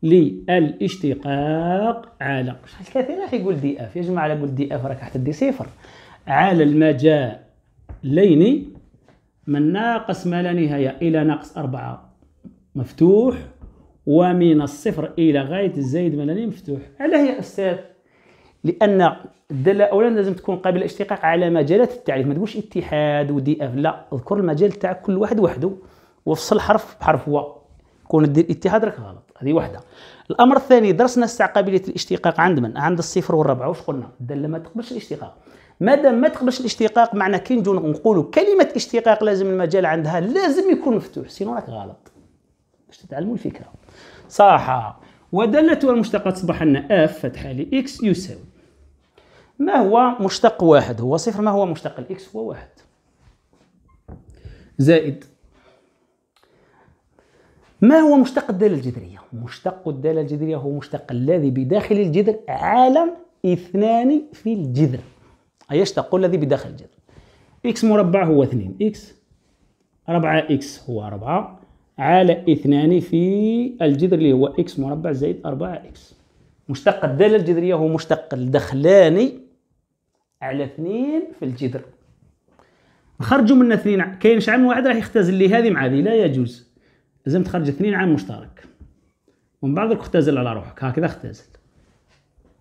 [SPEAKER 1] للاشتقاق على شحال كثير راح يقول دي أف يا جماعة على قول دي أف راك حتى دي صفر على المجالين من ناقص ما لا نهاية إلى ناقص أربعة مفتوح ومن الصفر إلى غاية الزايد ملاني مفتوح علاه يا أستاذ لان الداله اولا لازم تكون قابله للاشتقاق على مجالات التعريف ما تقولش اتحاد ودي اف لا اذكر المجال تاع كل واحد وحده وفصل حرف بحرف هو كون دير اتحاد راك غلط هذه وحده الامر الثاني درسنا الساعه قابليه الاشتقاق عند من عند الصفر والربعه واش قلنا الداله ما تقبلش الاشتقاق مادام ما تقبلش الاشتقاق معنى كي نقولوا كلمه اشتقاق لازم المجال عندها لازم يكون مفتوح سينو راك غلط باش تتعلموا الفكره صح ودالتها المشتقات تصبح لنا اف فتحه لاكس يساوي ما هو مشتق واحد هو صفر ما هو مشتق الإكس هو واحد زائد ما هو مشتق الدالة الجذرية؟ مشتق الدالة الجذرية هو مشتق الذي بداخل الجذر عالم اثنان في الجذر أي يشتق الذي بداخل الجذر إكس مربع هو 2 إكس 4 إكس هو 4 على اثنان في الجذر اللي هو إكس مربع زائد 4 إكس مشتق الدالة الجذرية هو مشتق الدخلاني على اثنين في الجذر خرجوا منا اثنين كاين شعب واحد راح يختزل لي هذه مع هذه لا يجوز لازم تخرج اثنين عام مشترك ومن بعد اختزل على روحك هكذا اختزل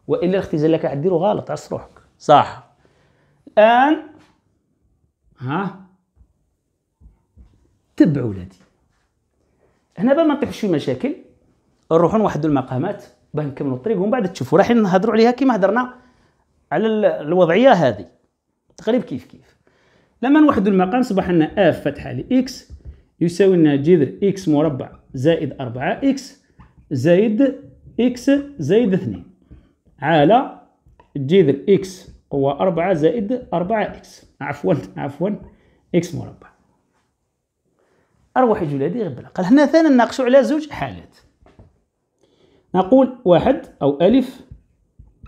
[SPEAKER 1] والا الاختزال اللي قاعد ديرو غلط عس روحك صح الان ها تبع ولادي هنا باه ما نطيحوش في مشاكل نروحوا نوحدو المقامات باه نكملوا الطريق ومن بعد تشوفوا راح نهضروا عليها كيما هضرنا على الوضعيه هذه تقريبا كيف كيف لما نوحدوا المقام صبح لنا اف فتحه لاكس يساوي لنا جذر اكس مربع زائد 4 اكس زائد اكس زائد 2 على جذر اكس هو 4 زائد 4 اكس عفوا عفوا اكس مربع اروح جولادي غير قال هنا ثاني نناقشوا على زوج حالات نقول واحد او الف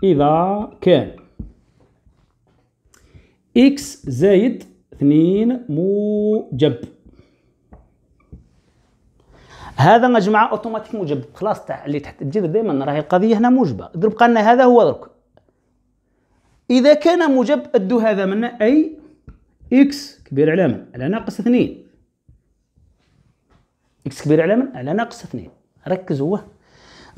[SPEAKER 1] اذا كان إكس زايد 2 موجب هذا مجموعة اوتوماتيك موجب خلاص تاع اللي تحت الجذر دائما راهي القضية هنا موجبة درب قالنا هذا هو درك إذا كان موجب أدو هذا منا أي إكس كبير على من؟ على ناقص اثنين إكس كبير على من؟ على ناقص اثنين ركز هو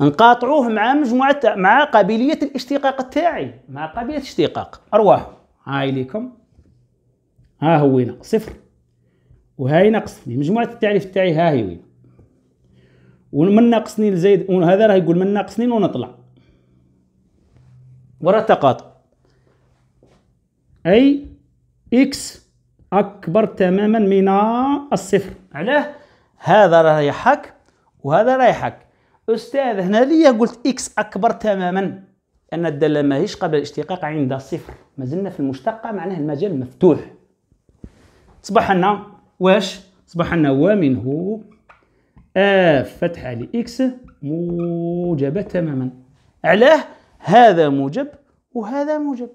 [SPEAKER 1] نقاطعوه مع مجموعة مع قابلية الاشتقاق تاعي مع قابلية الاشتقاق أرواح هاي ليكم ها هو هنا صفر وهاي ناقصني مجموعة التعريف تاعي ها هي وين ومن ناقصني لزايد وهذا راه يقول من ناقصني ونطلع وراه تقاطع اي اكس اكبر تماما من الصفر علاه هذا راه يحك وهذا راه يحك استاذ هنا ليا قلت اكس اكبر تماما ان الداله ماهيش قبل الاشتقاق عند صفر مازلنا في المشتقه معناه المجال مفتوح تصبح لنا واش تصبح لنا ومنه اف فتحه لاكس موجبه تماما علاه هذا موجب وهذا موجب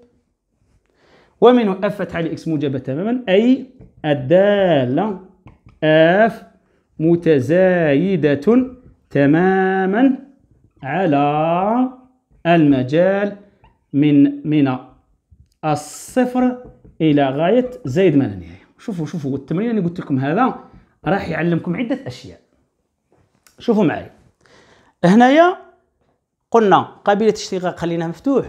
[SPEAKER 1] ومنه اف فتحه لاكس موجبه تماما اي الداله اف متزايده تماما على المجال من من الصفر الى غايه زائد ما لا نهايه شوفوا شوفوا التمرين اللي قلت لكم هذا راح يعلمكم عده اشياء شوفوا معي هنايا قلنا قابلة اشتقاق خليناها مفتوح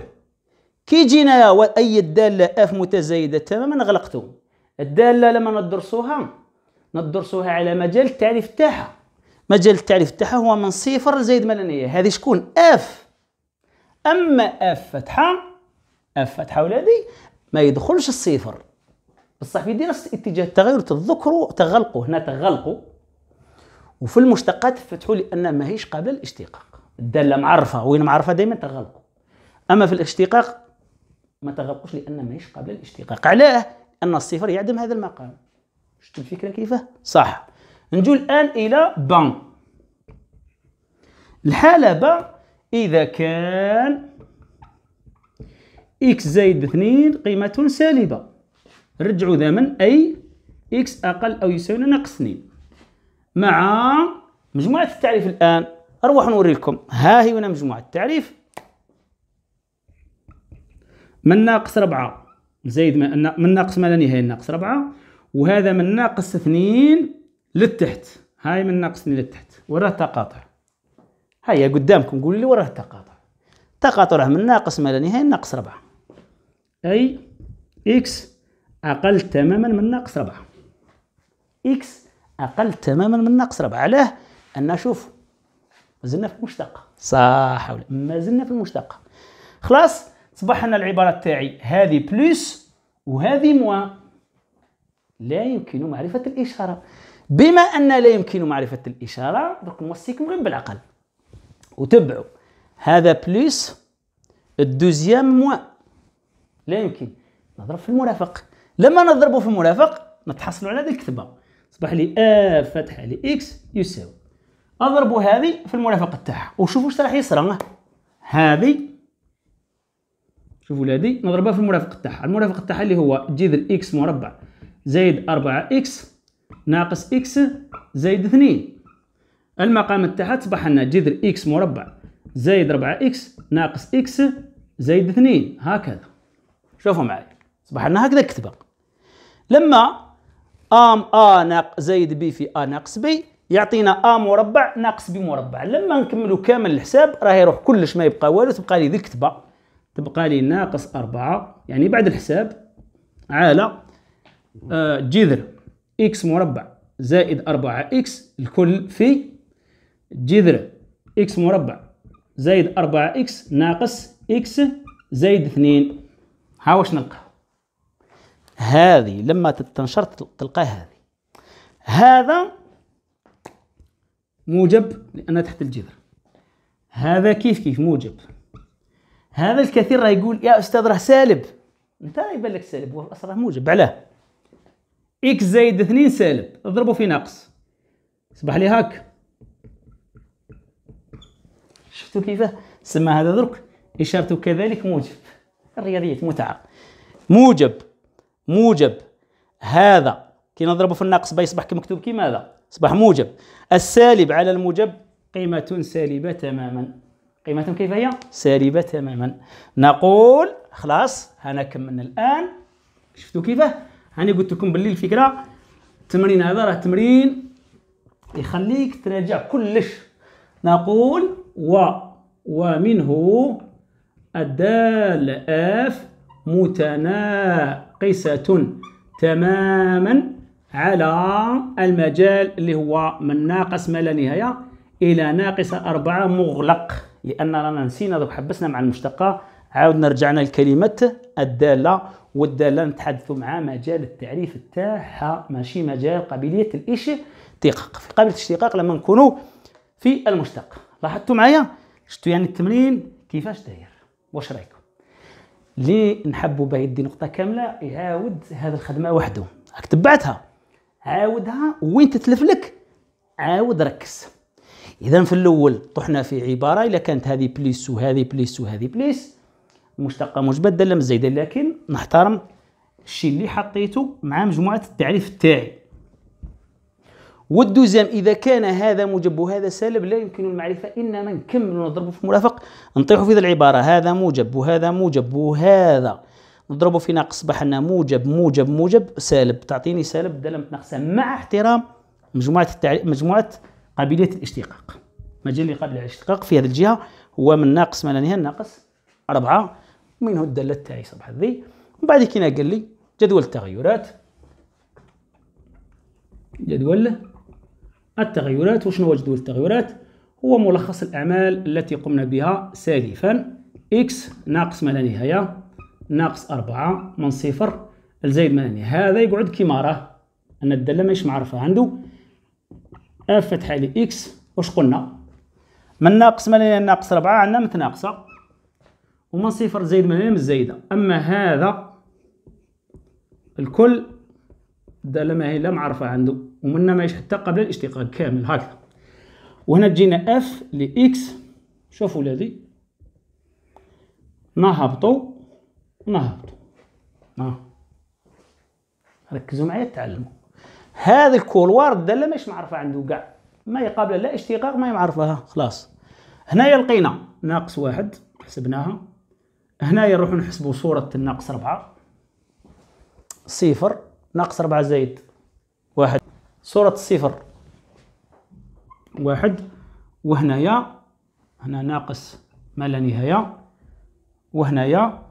[SPEAKER 1] كي جينا أي الداله اف متزايدة تماما غلقته الدالة لما ندرسوها ندرسوها على مجال التعريف تاعها مجال التعريف تاعها هو من صفر لزايد ما لا نهاية هذه شكون اف اما اف فتحه اف فتحه ولادي ما يدخلش الصفر بصح في دراسه اتجاه التغير تذكروا تغلقوا هنا تغلقوا وفي المشتقات فتحوا لان ماهيش قابله للاشتقاق الداله معرفه وين معرفه دائما تغلقوا اما في الاشتقاق ما تغلقوش لان ماهيش قابله للاشتقاق علاه ان الصفر يعدم هذا المقام شفت الفكره كيفاه صح نجو الان الى بان الحاله با إذا كان إكس زائد اثنين قيمة سالبة رجعوا ثمن أي إكس أقل أو يساوي ناقص اثنين مع مجموعة التعريف الآن أروح نوريكم ها هي هنا مجموعة التعريف من ناقص ربعة زايد من ناقص ما لا نهاية ناقص ربعة وهذا من ناقص اثنين للتحت هاي من ناقص اثنين للتحت وراه تقاطع هيا قدامكم قولوا لي وراه التقاطع التقاطع راه من ناقص ما لا نهايه ناقص ربعة اي اكس اقل تماما من ناقص ربعة اكس اقل تماما من ناقص ربعة علاه ان شوف مازلنا في المشتق صح ولا مازلنا في المشتق خلاص صبح انا العباره تاعي هذه بلس وهذه موا لا يمكن معرفه الاشاره بما ان لا يمكن معرفه الاشاره دوك نوصيكم غير بالعقل وتبعوا هذا بليس الدوزيام موان لا يمكن نضرب في المرافق لما نضربه في المرافق نتحصلوا على هذه الكتبه صبح لي ا فتحه على اكس يساوي اضربوا هذه في المرافق تاعها وشوفوا واش راح يصرى هذه شوفوا ولادي نضربها في المرافق تاعها المرافق تاعها اللي هو جذر اكس مربع زائد 4 اكس ناقص اكس زائد 2 المقام تاعها تصبح لنا جذر إكس مربع زايد 4 إكس ناقص إكس زايد 2 هكذا شوفوا معي صبح لنا هكذا كتبه لما ام ا ناقص زايد بي في ا ناقص بي يعطينا ا مربع ناقص بي مربع لما نكملوا كامل الحساب راه يروح كلش ما يبقى والو تبقى لي ذي الكتبه تبقى لي ناقص أربعة يعني بعد الحساب على آه، جذر اكس مربع زائد أربعة اكس الكل في جذر إكس مربع زائد 4 إكس ناقص إكس زائد 2 ها واش نلقى هذه لما تنشر تلقى هذه هذا موجب لأنها تحت الجذر هذا كيف كيف موجب هذا الكثير راه يقول يا أستاذ راه سالب انت راه يبان لك سالب هو اصلا موجب علاه اكس زائد 2 سالب اضربه في ناقص يصبح لي هاك شفتوا كيفاه سمى هذا درك إشارته كذلك موجب الرياضيات متعة موجب موجب هذا كي نضربه في الناقص بيصبح مكتوب كي ماذا يصبح موجب السالب على الموجب قيمة سالبة تماما قيمة كيف هي؟ سالبة تماما نقول خلاص هنا كملنا الآن شفتوا كيفاه؟ هاني قلت لكم باللي الفكرة التمرين هذا راه تمرين يخليك تراجع كلش نقول و ومنه الدال آف متناقصة تماما على المجال اللي هو من ناقص ما لا نهاية إلى ناقص أربعة مغلق لأن رانا نسينا دوك حبسنا مع المشتقة عاودنا رجعنا لكلمة الدالة والدالة نتحدثوا مع مجال التعريف تاعها ماشي مجال قابلية الاشتقاق في قابلية الاشتقاق لما نكونوا في المشتق لاحظتوا معايا شتو يعني التمرين كيفاش داير واش رايكم اللي نحبوا باه يدي نقطه كامله يعاود هذه الخدمه وحده راك تبعتها عاودها وين تتلف لك عاود ركز اذا في الاول طحنا في عباره الا كانت هذه بليس وهذه بليس وهذه بليس مشتقه مجبده لا مزيده لكن نحترم الشيء اللي حطيته مع مجموعه التعريف تاعي والدوزيام اذا كان هذا موجب وهذا سالب لا يمكن المعرفه انما نكمل ونضرب في مرافق نطيحوا في ذي العباره هذا موجب وهذا موجب وهذا نضربه في ناقص بحنا موجب موجب موجب سالب تعطيني سالب دلم ناقصه مع احترام مجموعه التعري... مجموعه قابليه الاشتقاق مجال قابل الاشتقاق في هذه الجهه هو من ناقص ما لا نهايه ناقص أربعة منه الداله تاعي صباح ذي ومن بعد كينا قال لي جدول التغيرات جدول التغيرات وشنو هو جدول التغيرات هو ملخص الأعمال التي قمنا بها سالفا x ناقص ما لا نهاية ناقص أربعة من صفر لزائد ما لا نهاية هذا يقعد كيما راه أن الدالة ماهيش معرفة عنده اف فتحة على x واش قلنا من ناقص ما لا نهاية ناقص أربعة عندنا متناقصة ومن صفر زائد ما لا نهاية متزايدة أما هذا الكل الدالة ماهي لا معرفة عنده ومنا ما حتى قبل الاشتقاق كامل هكذا وهنا تجينا اف لاكس شوفوا ولادي نهبطوا نهبطوا ها ركزوا معايا تعلموا هذا الكولوار الداله ماهيش معرفه عنده كاع ما يقابل لا اشتقاق ما يعرفها خلاص هنايا لقينا ناقص واحد حسبناها هنايا نروحو نحسبو صورة الناقص ربعة صفر ناقص ربعة زائد واحد صورة الصفر واحد وهنايا هنا ناقص ما لا نهاية وهنايا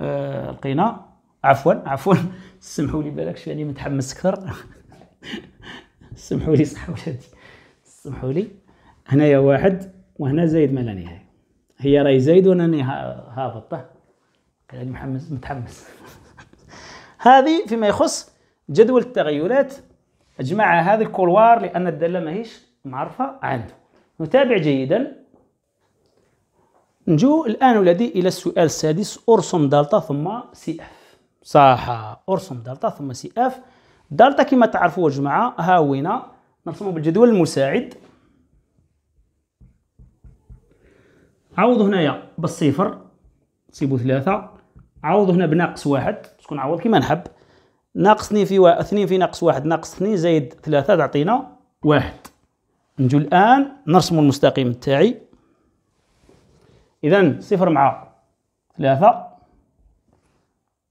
[SPEAKER 1] آه لقينا عفوا عفوا سمحوا لي بالك شويه متحمس اكثر سمحوا لي صح ولادي سمحوا لي هنايا واحد وهنا زايد ما لا نهايه هي راهي زايد وانا راني محمس متحمس هذه فيما يخص جدول التغيرات اجمع هذا الكولوار لأن الدالة ماهيش معرفه عنده نتابع جيدا نجو الآن ولدي إلى السؤال السادس أرسم دلتا ثم سي اف صح أرسم دلتا ثم سي اف دلتا كما تعرفوا جماعه ها هاوينا نرسمه بالجدول المساعد عوض هنايا بالصفر سيبو ثلاثة عوض هنا بناقص واحد تكون عوض كما نحب ناقص 2 في 2 في ناقص 1 ناقص 2 زائد 3 تعطينا 1 نجو الآن نرسم المستقيم تاعي إذا صفر مع ثلاثة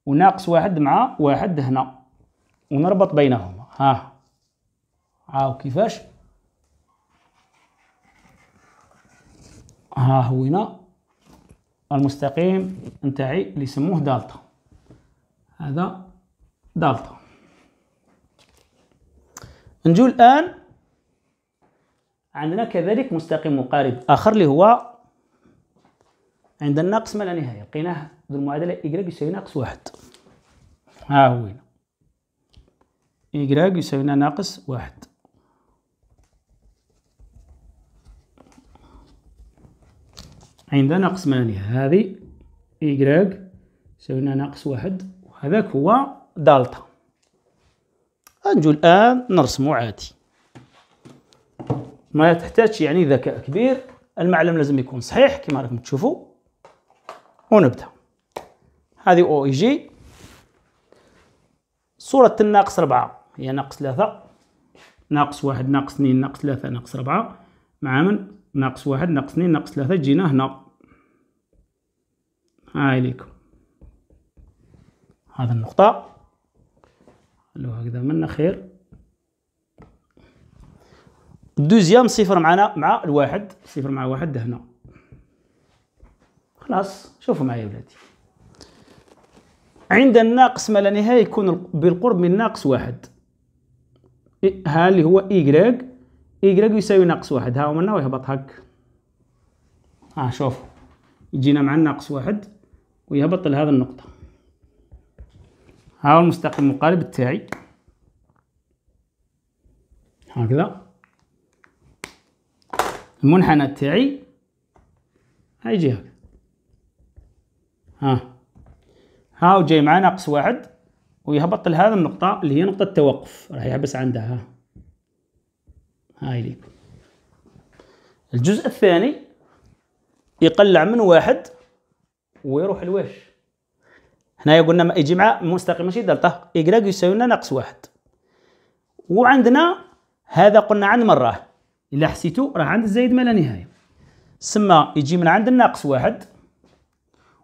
[SPEAKER 1] وناقص واحد مع واحد هنا ونربط بينهما ها هاو كيفاش ها هنا المستقيم نتاعي اللي يسموه دالتا هذا دالتا نجو الآن عندنا كذلك مستقيم مقارب آخر اللي هو عند الناقص ما لا نهاية لقيناه ذو المعادلة إيكغيك يساوي ناقص واحد ها هو هنا إيكغيك يساوي ناقص واحد عند ناقص ما لا نهاية هذه إيكغيك يساوي ناقص واحد وهذاك هو دالتا نجو الآن نرسمو عادي ما تحتاج يعني ذكاء كبير المعلم لازم يكون صحيح كما راكم تشوفوا ونبدا هذه او اي جي صورة الناقص ربعة هي ناقص ثلاثة ناقص واحد ناقص اثنين ناقص ثلاثة ناقص ربعة مع من ناقص واحد ناقص اثنين ناقص ثلاثة جينا هنا هاي ليكم هذا النقطة خلوه هكذا منا خير الدوزيام صفر معنا مع الواحد صفر مع واحد هنا خلاص شوفوا معايا ولادي عند الناقص ما لا نهاية يكون بالقرب من ناقص واحد إيه، ها اللي هو إيكغيك إيكغيك يساوي ناقص واحد ها هو منا ويهبط هك ها شوفوا يجينا مع ناقص واحد ويهبط لهذا النقطة ها هو المستقيم المقارب تاعي هكذا المنحنى تاعي هيجي هكذا ها هو جاي مع ناقص واحد ويهبط لهذا النقطة اللي هي نقطة التوقف راح يحبس عندها ها هاي ليك الجزء الثاني يقلع من واحد ويروح لواش هنايا قلنا يجي مع مستقيم ماشي دلتا إيكغ يساوي لنا ناقص واحد وعندنا هذا قلنا عند من راه إلا حسيتو راه عند الزايد ما لا نهاية سما يجي من عند الناقص واحد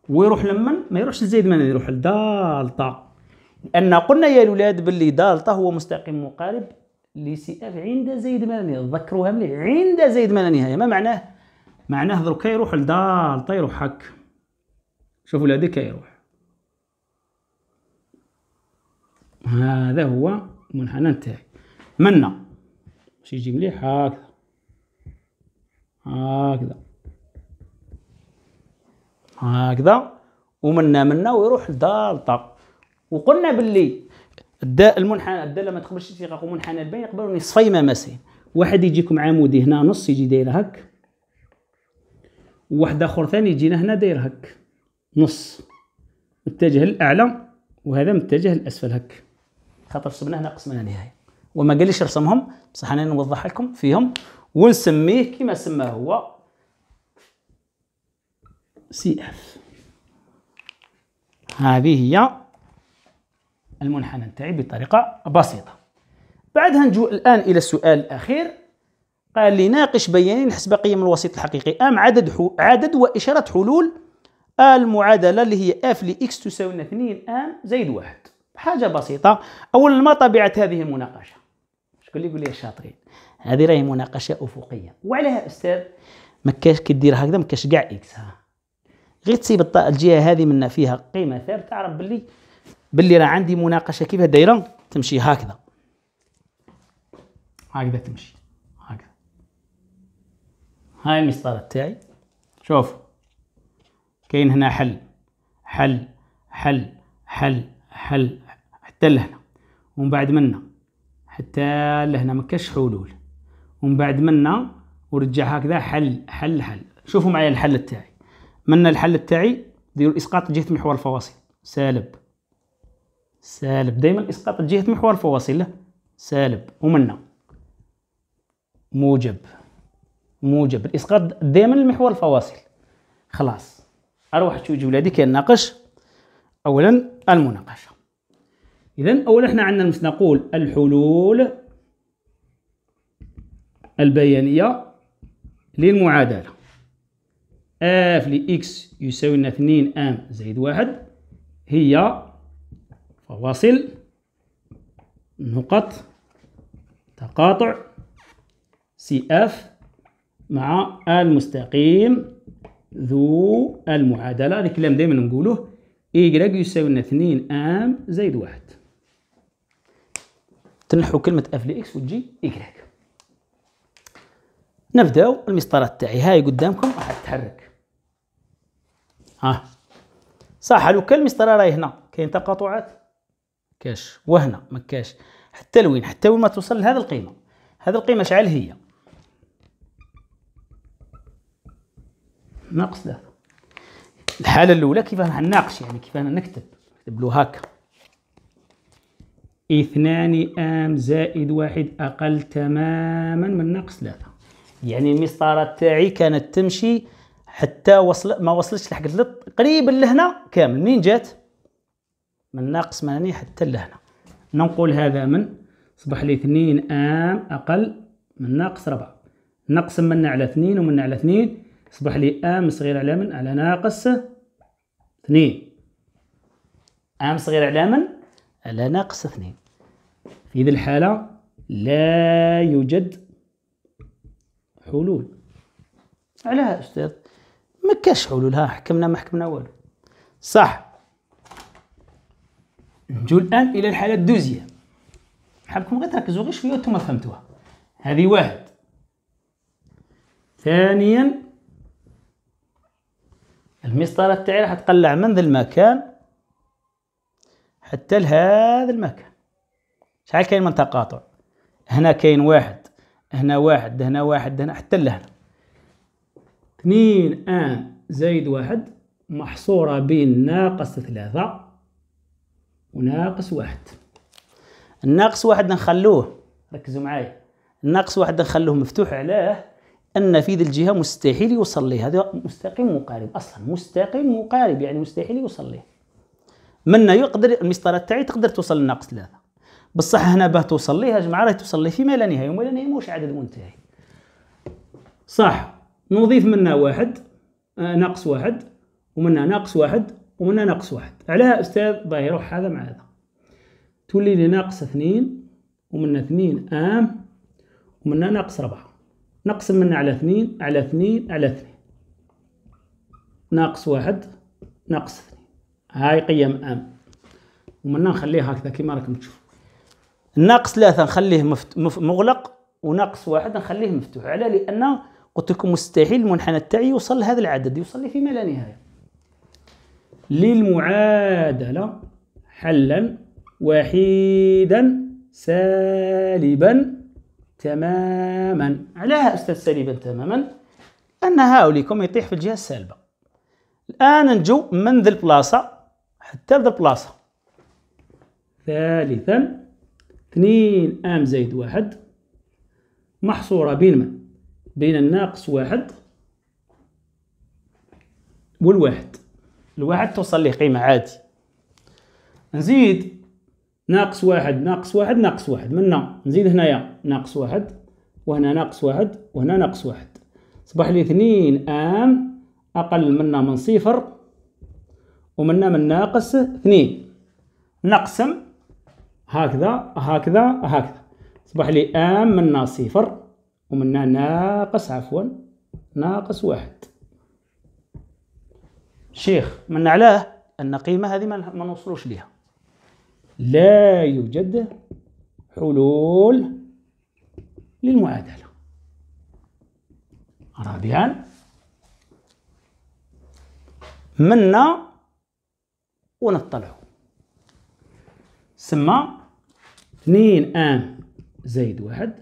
[SPEAKER 1] ويروح لمن ما يروحش للزايد ما لا يروح لدالتا لأن قلنا يا الولاد باللي دالتا هو مستقيم مقارب لسي اف عند زايد ما لا نهاية تذكروها مليح عند زايد ما لا نهاية ما معناه معناه دروك يروح لدالتا يروح هك شوفوا الولاد كيروح هذا هو المنحنى نتاعي منا باش يجي مليح هكذا هكذا هكذا ومنا منا ويروح لدالتا وقلنا باللي الداء المنحنى الداء لما تقبلش الثقه ومنحنى البين يقبلوا نصفي مماسين واحد يجيكم عمودي هنا نص يجي داير هك وواحد اخر ثاني يجينا هنا داير هك نص متجه الاعلى وهذا متجه الاسفل هك خاطر رسمنا ناقص قسمنا نهايه وما قاليش رسمهم بصح انا نوضح لكم فيهم ونسميه كما سماه هو سي اف هذه هي المنحنى نتاعي بطريقه بسيطه بعدها نجو الان الى السؤال الاخير قال لي ناقش بيانين حسب قيم الوسيط الحقيقي ام عدد حو... عدد واشاره حلول المعادله اللي هي اف لاكس تساوي 2 ام زائد واحد حاجه بسيطه اولا ما طبيعه هذه المناقشه شكون اللي يقول لي الشاطرين هذه راهي مناقشه افقيه وعليها استاذ ما كاش كدير هكذا ما كاش كاع اكس ها غير تسيب الجهه هذه منا فيها قيمه ثابته تعرف باللي باللي راه عندي مناقشه كيف دايره تمشي هكذا هكذا تمشي هكذا هاي المسطره تاعي شوف كاين هنا حل حل حل حل حل حتى لهنا ومن بعد منا حتى لهنا ما كاش حلول ومن بعد منا ورجع هكذا حل حل حل شوفوا معايا الحل تاعي منا الحل تاعي ديروا اسقاط جهه محور الفواصل سالب سالب دائما اسقاط جهه محور الفواصل سالب ومنا موجب موجب الاسقاط دائما لمحور الفواصل خلاص اروح تشوج ولادي ناقش اولا المناقشه اذا اولا احنا عندنا مش نقول الحلول البيانيه للمعادله اف اكس يساوي لنا 2 ام زائد واحد هي فواصل نقط تقاطع سي اف مع المستقيم ذو المعادله هذا الكلام دايما نقولوه y يساوي لنا 2 ام زائد واحد تنحو كلمة اف لإكس وتجي إيكغيك نبداو المسطره تاعي هاي قدامكم راح تتحرك ها صح لو كان المسطره راهي هنا كاين تقاطعات كاش وهنا ما كاش حتى لوين حتى وين ما توصل لهذا القيمه هذا القيمه شحال هي ناقص ثلاثة الحالة الأولى كيف راح يعني كيف أنا نكتب نكتب له هكا اثنان ام زائد واحد اقل تماما من ناقص ثلاثة يعني المسطرة تاعي كانت تمشي حتى وصل ما وصلتش لحق قريبا لهنا كامل منين جات من ناقص ماني حتى لهنا ننقل هذا من صبح لي 2 ام اقل من ناقص 4 نقسم من على 2 ومن على 2 صبح لي ام صغير على من على ناقص 2 ام صغير على من على ناقص اثنين في ذي الحالة لا يوجد حلول علاه أستاذ ما كاش حلول ها حكمنا ما حكمنا والو صح نجو الآن إلى الحالة الدوزية حابكم غير تركزوا غير شوية وانتم فهمتوها هذه واحد ثانيا المسطرة تاعي راح تقلع من ذا المكان حتى لهذا المكان شحال كاين من تقاطع هنا كاين واحد هنا واحد هنا واحد هنا حتى لهنا اثنين ان زايد واحد محصورة بين ناقص ثلاثة وناقص واحد الناقص واحد نخلوه ركزوا معايا الناقص واحد نخلوه مفتوح علاه أن في ذي الجهة مستحيل يوصل ليه هذا مستقيم مقارب أصلا مستقيم مقارب يعني مستحيل يوصل ليه منا يقدر المسطره تاعي تقدر توصل لناقص ثلاثه بصح هنا باه توصل ليها جماعه راهي توصل لي ما لا نهايه وما لا نهايه موش عدد منتهي صح نضيف منا واحد آه ناقص واحد ومنا ناقص واحد ومنا ناقص واحد علاه استاذ باه يروح هذا مع هذا تولي لي ناقص اثنين ومنا اثنين ام ومنا ناقص ربعة نقسم منا على اثنين على اثنين على اثنين ناقص واحد ناقص اثنين هاي قيم ام ومنا نخليه هكذا كما راكم تشوفوا ناقص ثلاثة نخليه مفت... مف... مغلق وناقص واحد نخليه مفتوح على لان قلت لكم مستحيل المنحنى تاعي يوصل لهذا العدد يوصل لي فيما لا نهايه للمعادله حلا وحيدا سالبا تماما علاه استاذ سالبا تماما ان هاوليكم يطيح في الجهه السالبه الان نجو من ذي البلاصه حتى لذا البلاصة ثالثا اثنين ام زائد واحد محصورة بين ما بين الناقص واحد والواحد الواحد توصل ليه قيمة عادي نزيد ناقص واحد ناقص واحد ناقص واحد منا نزيد هنايا ناقص واحد وهنا ناقص واحد وهنا ناقص واحد صبح لي اثنين ام اقل منا من صفر ومنا من ناقص اثنين نقسم هكذا هكذا هكذا يصبح لي آم منا صفر ومنا ناقص عفوا ناقص واحد شيخ من علاه أن قيمة هذه ما نوصلوش لها لا يوجد حلول للمعادلة رابعا منا ونطلعو سما 2 ام زايد واحد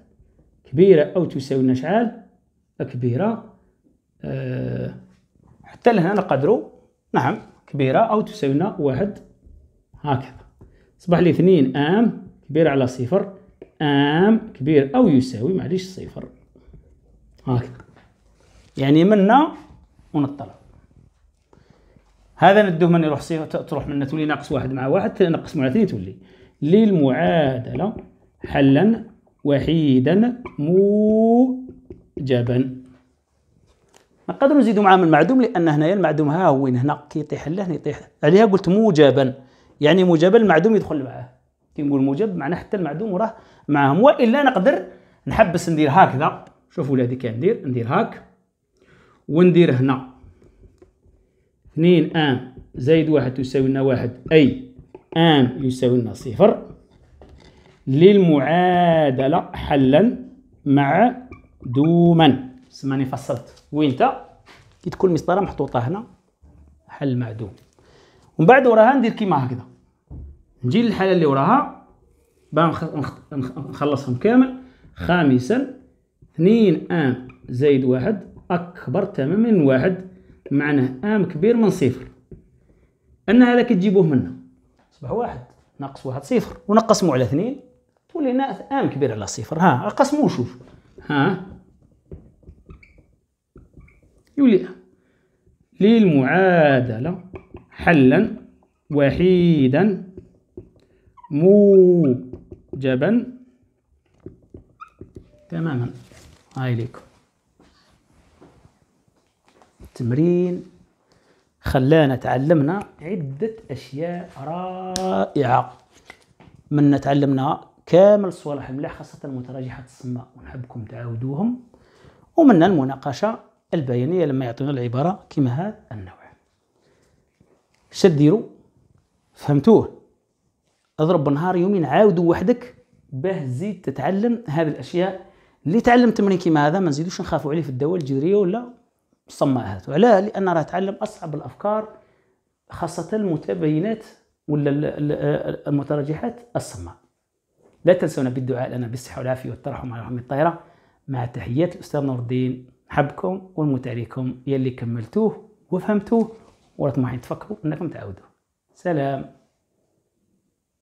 [SPEAKER 1] كبيرة أو تساوي لنا شحال كبيرة أه حتى لهنا نقدرو نعم كبيرة أو تساوي لنا واحد هكذا صبح لي اثنين ام كبيرة على صفر ام كبير أو يساوي معليش صفر هكذا يعني منا ونطلعو هذا ندوه من يروح صفر تروح منه تولي ناقص واحد مع واحد تنقص مع اثنين تولي للمعادلة حلا وحيدا موجبا نقدروا نزيدوا معاه من المعدوم لان هنايا المعدوم ها هو هنا كي يطيح له هنا يطيح عليها قلت موجبا يعني موجبا المعدوم يدخل معاه كي نقول موجب معناه حتى المعدوم راه معاهم والا نقدر نحبس ندير هكذا شوفوا ولادي كندير ندير هاك وندير هنا 2 ان زائد واحد تساوي لنا واحد أي ان يساوي لنا صفر للمعادلة حلا مع دوما سمعني فصلت وانت كي تكون المسطره محطوطه هنا حل معدوم ومن بعد وراها ندير كيما هكذا نجي للحاله اللي وراها باه نخلصهم كامل خامسا 2 ان زائد واحد اكبر تماما من واحد معناه ام كبير من صفر ان هذا كتجيبوه منه اصبح واحد ناقص واحد صفر ونقسمو على اثنين تولي هنا ام كبير على صفر ها قسمو وشوف ها يولي للمعادله حلا وحيدا موجبا تماما هاي ليكم التمرين خلانا تعلمنا عدة أشياء رائعة من تعلمنا كامل الصوالح الملاح خاصة متراجحة الصماء ونحبكم تعاودوهم ومن المناقشة البيانية لما يعطينا العبارة كما هذا النوع شديرو فهمتوه اضرب نهار يومين عاودوا وحدك باه زيد تتعلم هذه الاشياء اللي تعلم تمرين كيما هذا ما نزيدوش نخافوا عليه في الدواء الجذريه ولا هاتو علاه لأن راه تعلم أصعب الأفكار خاصة المتبينات ولا المترجحات الصماء لا تنسونا بالدعاء لنا بالصحة والعافية والترحم على رحمة الطائرة مع تحيات الأستاذ نور الدين حبكم ونموت عليكم يلي كملتوه وفهمتوه وراطمحين تفكروا أنكم تعودوا سلام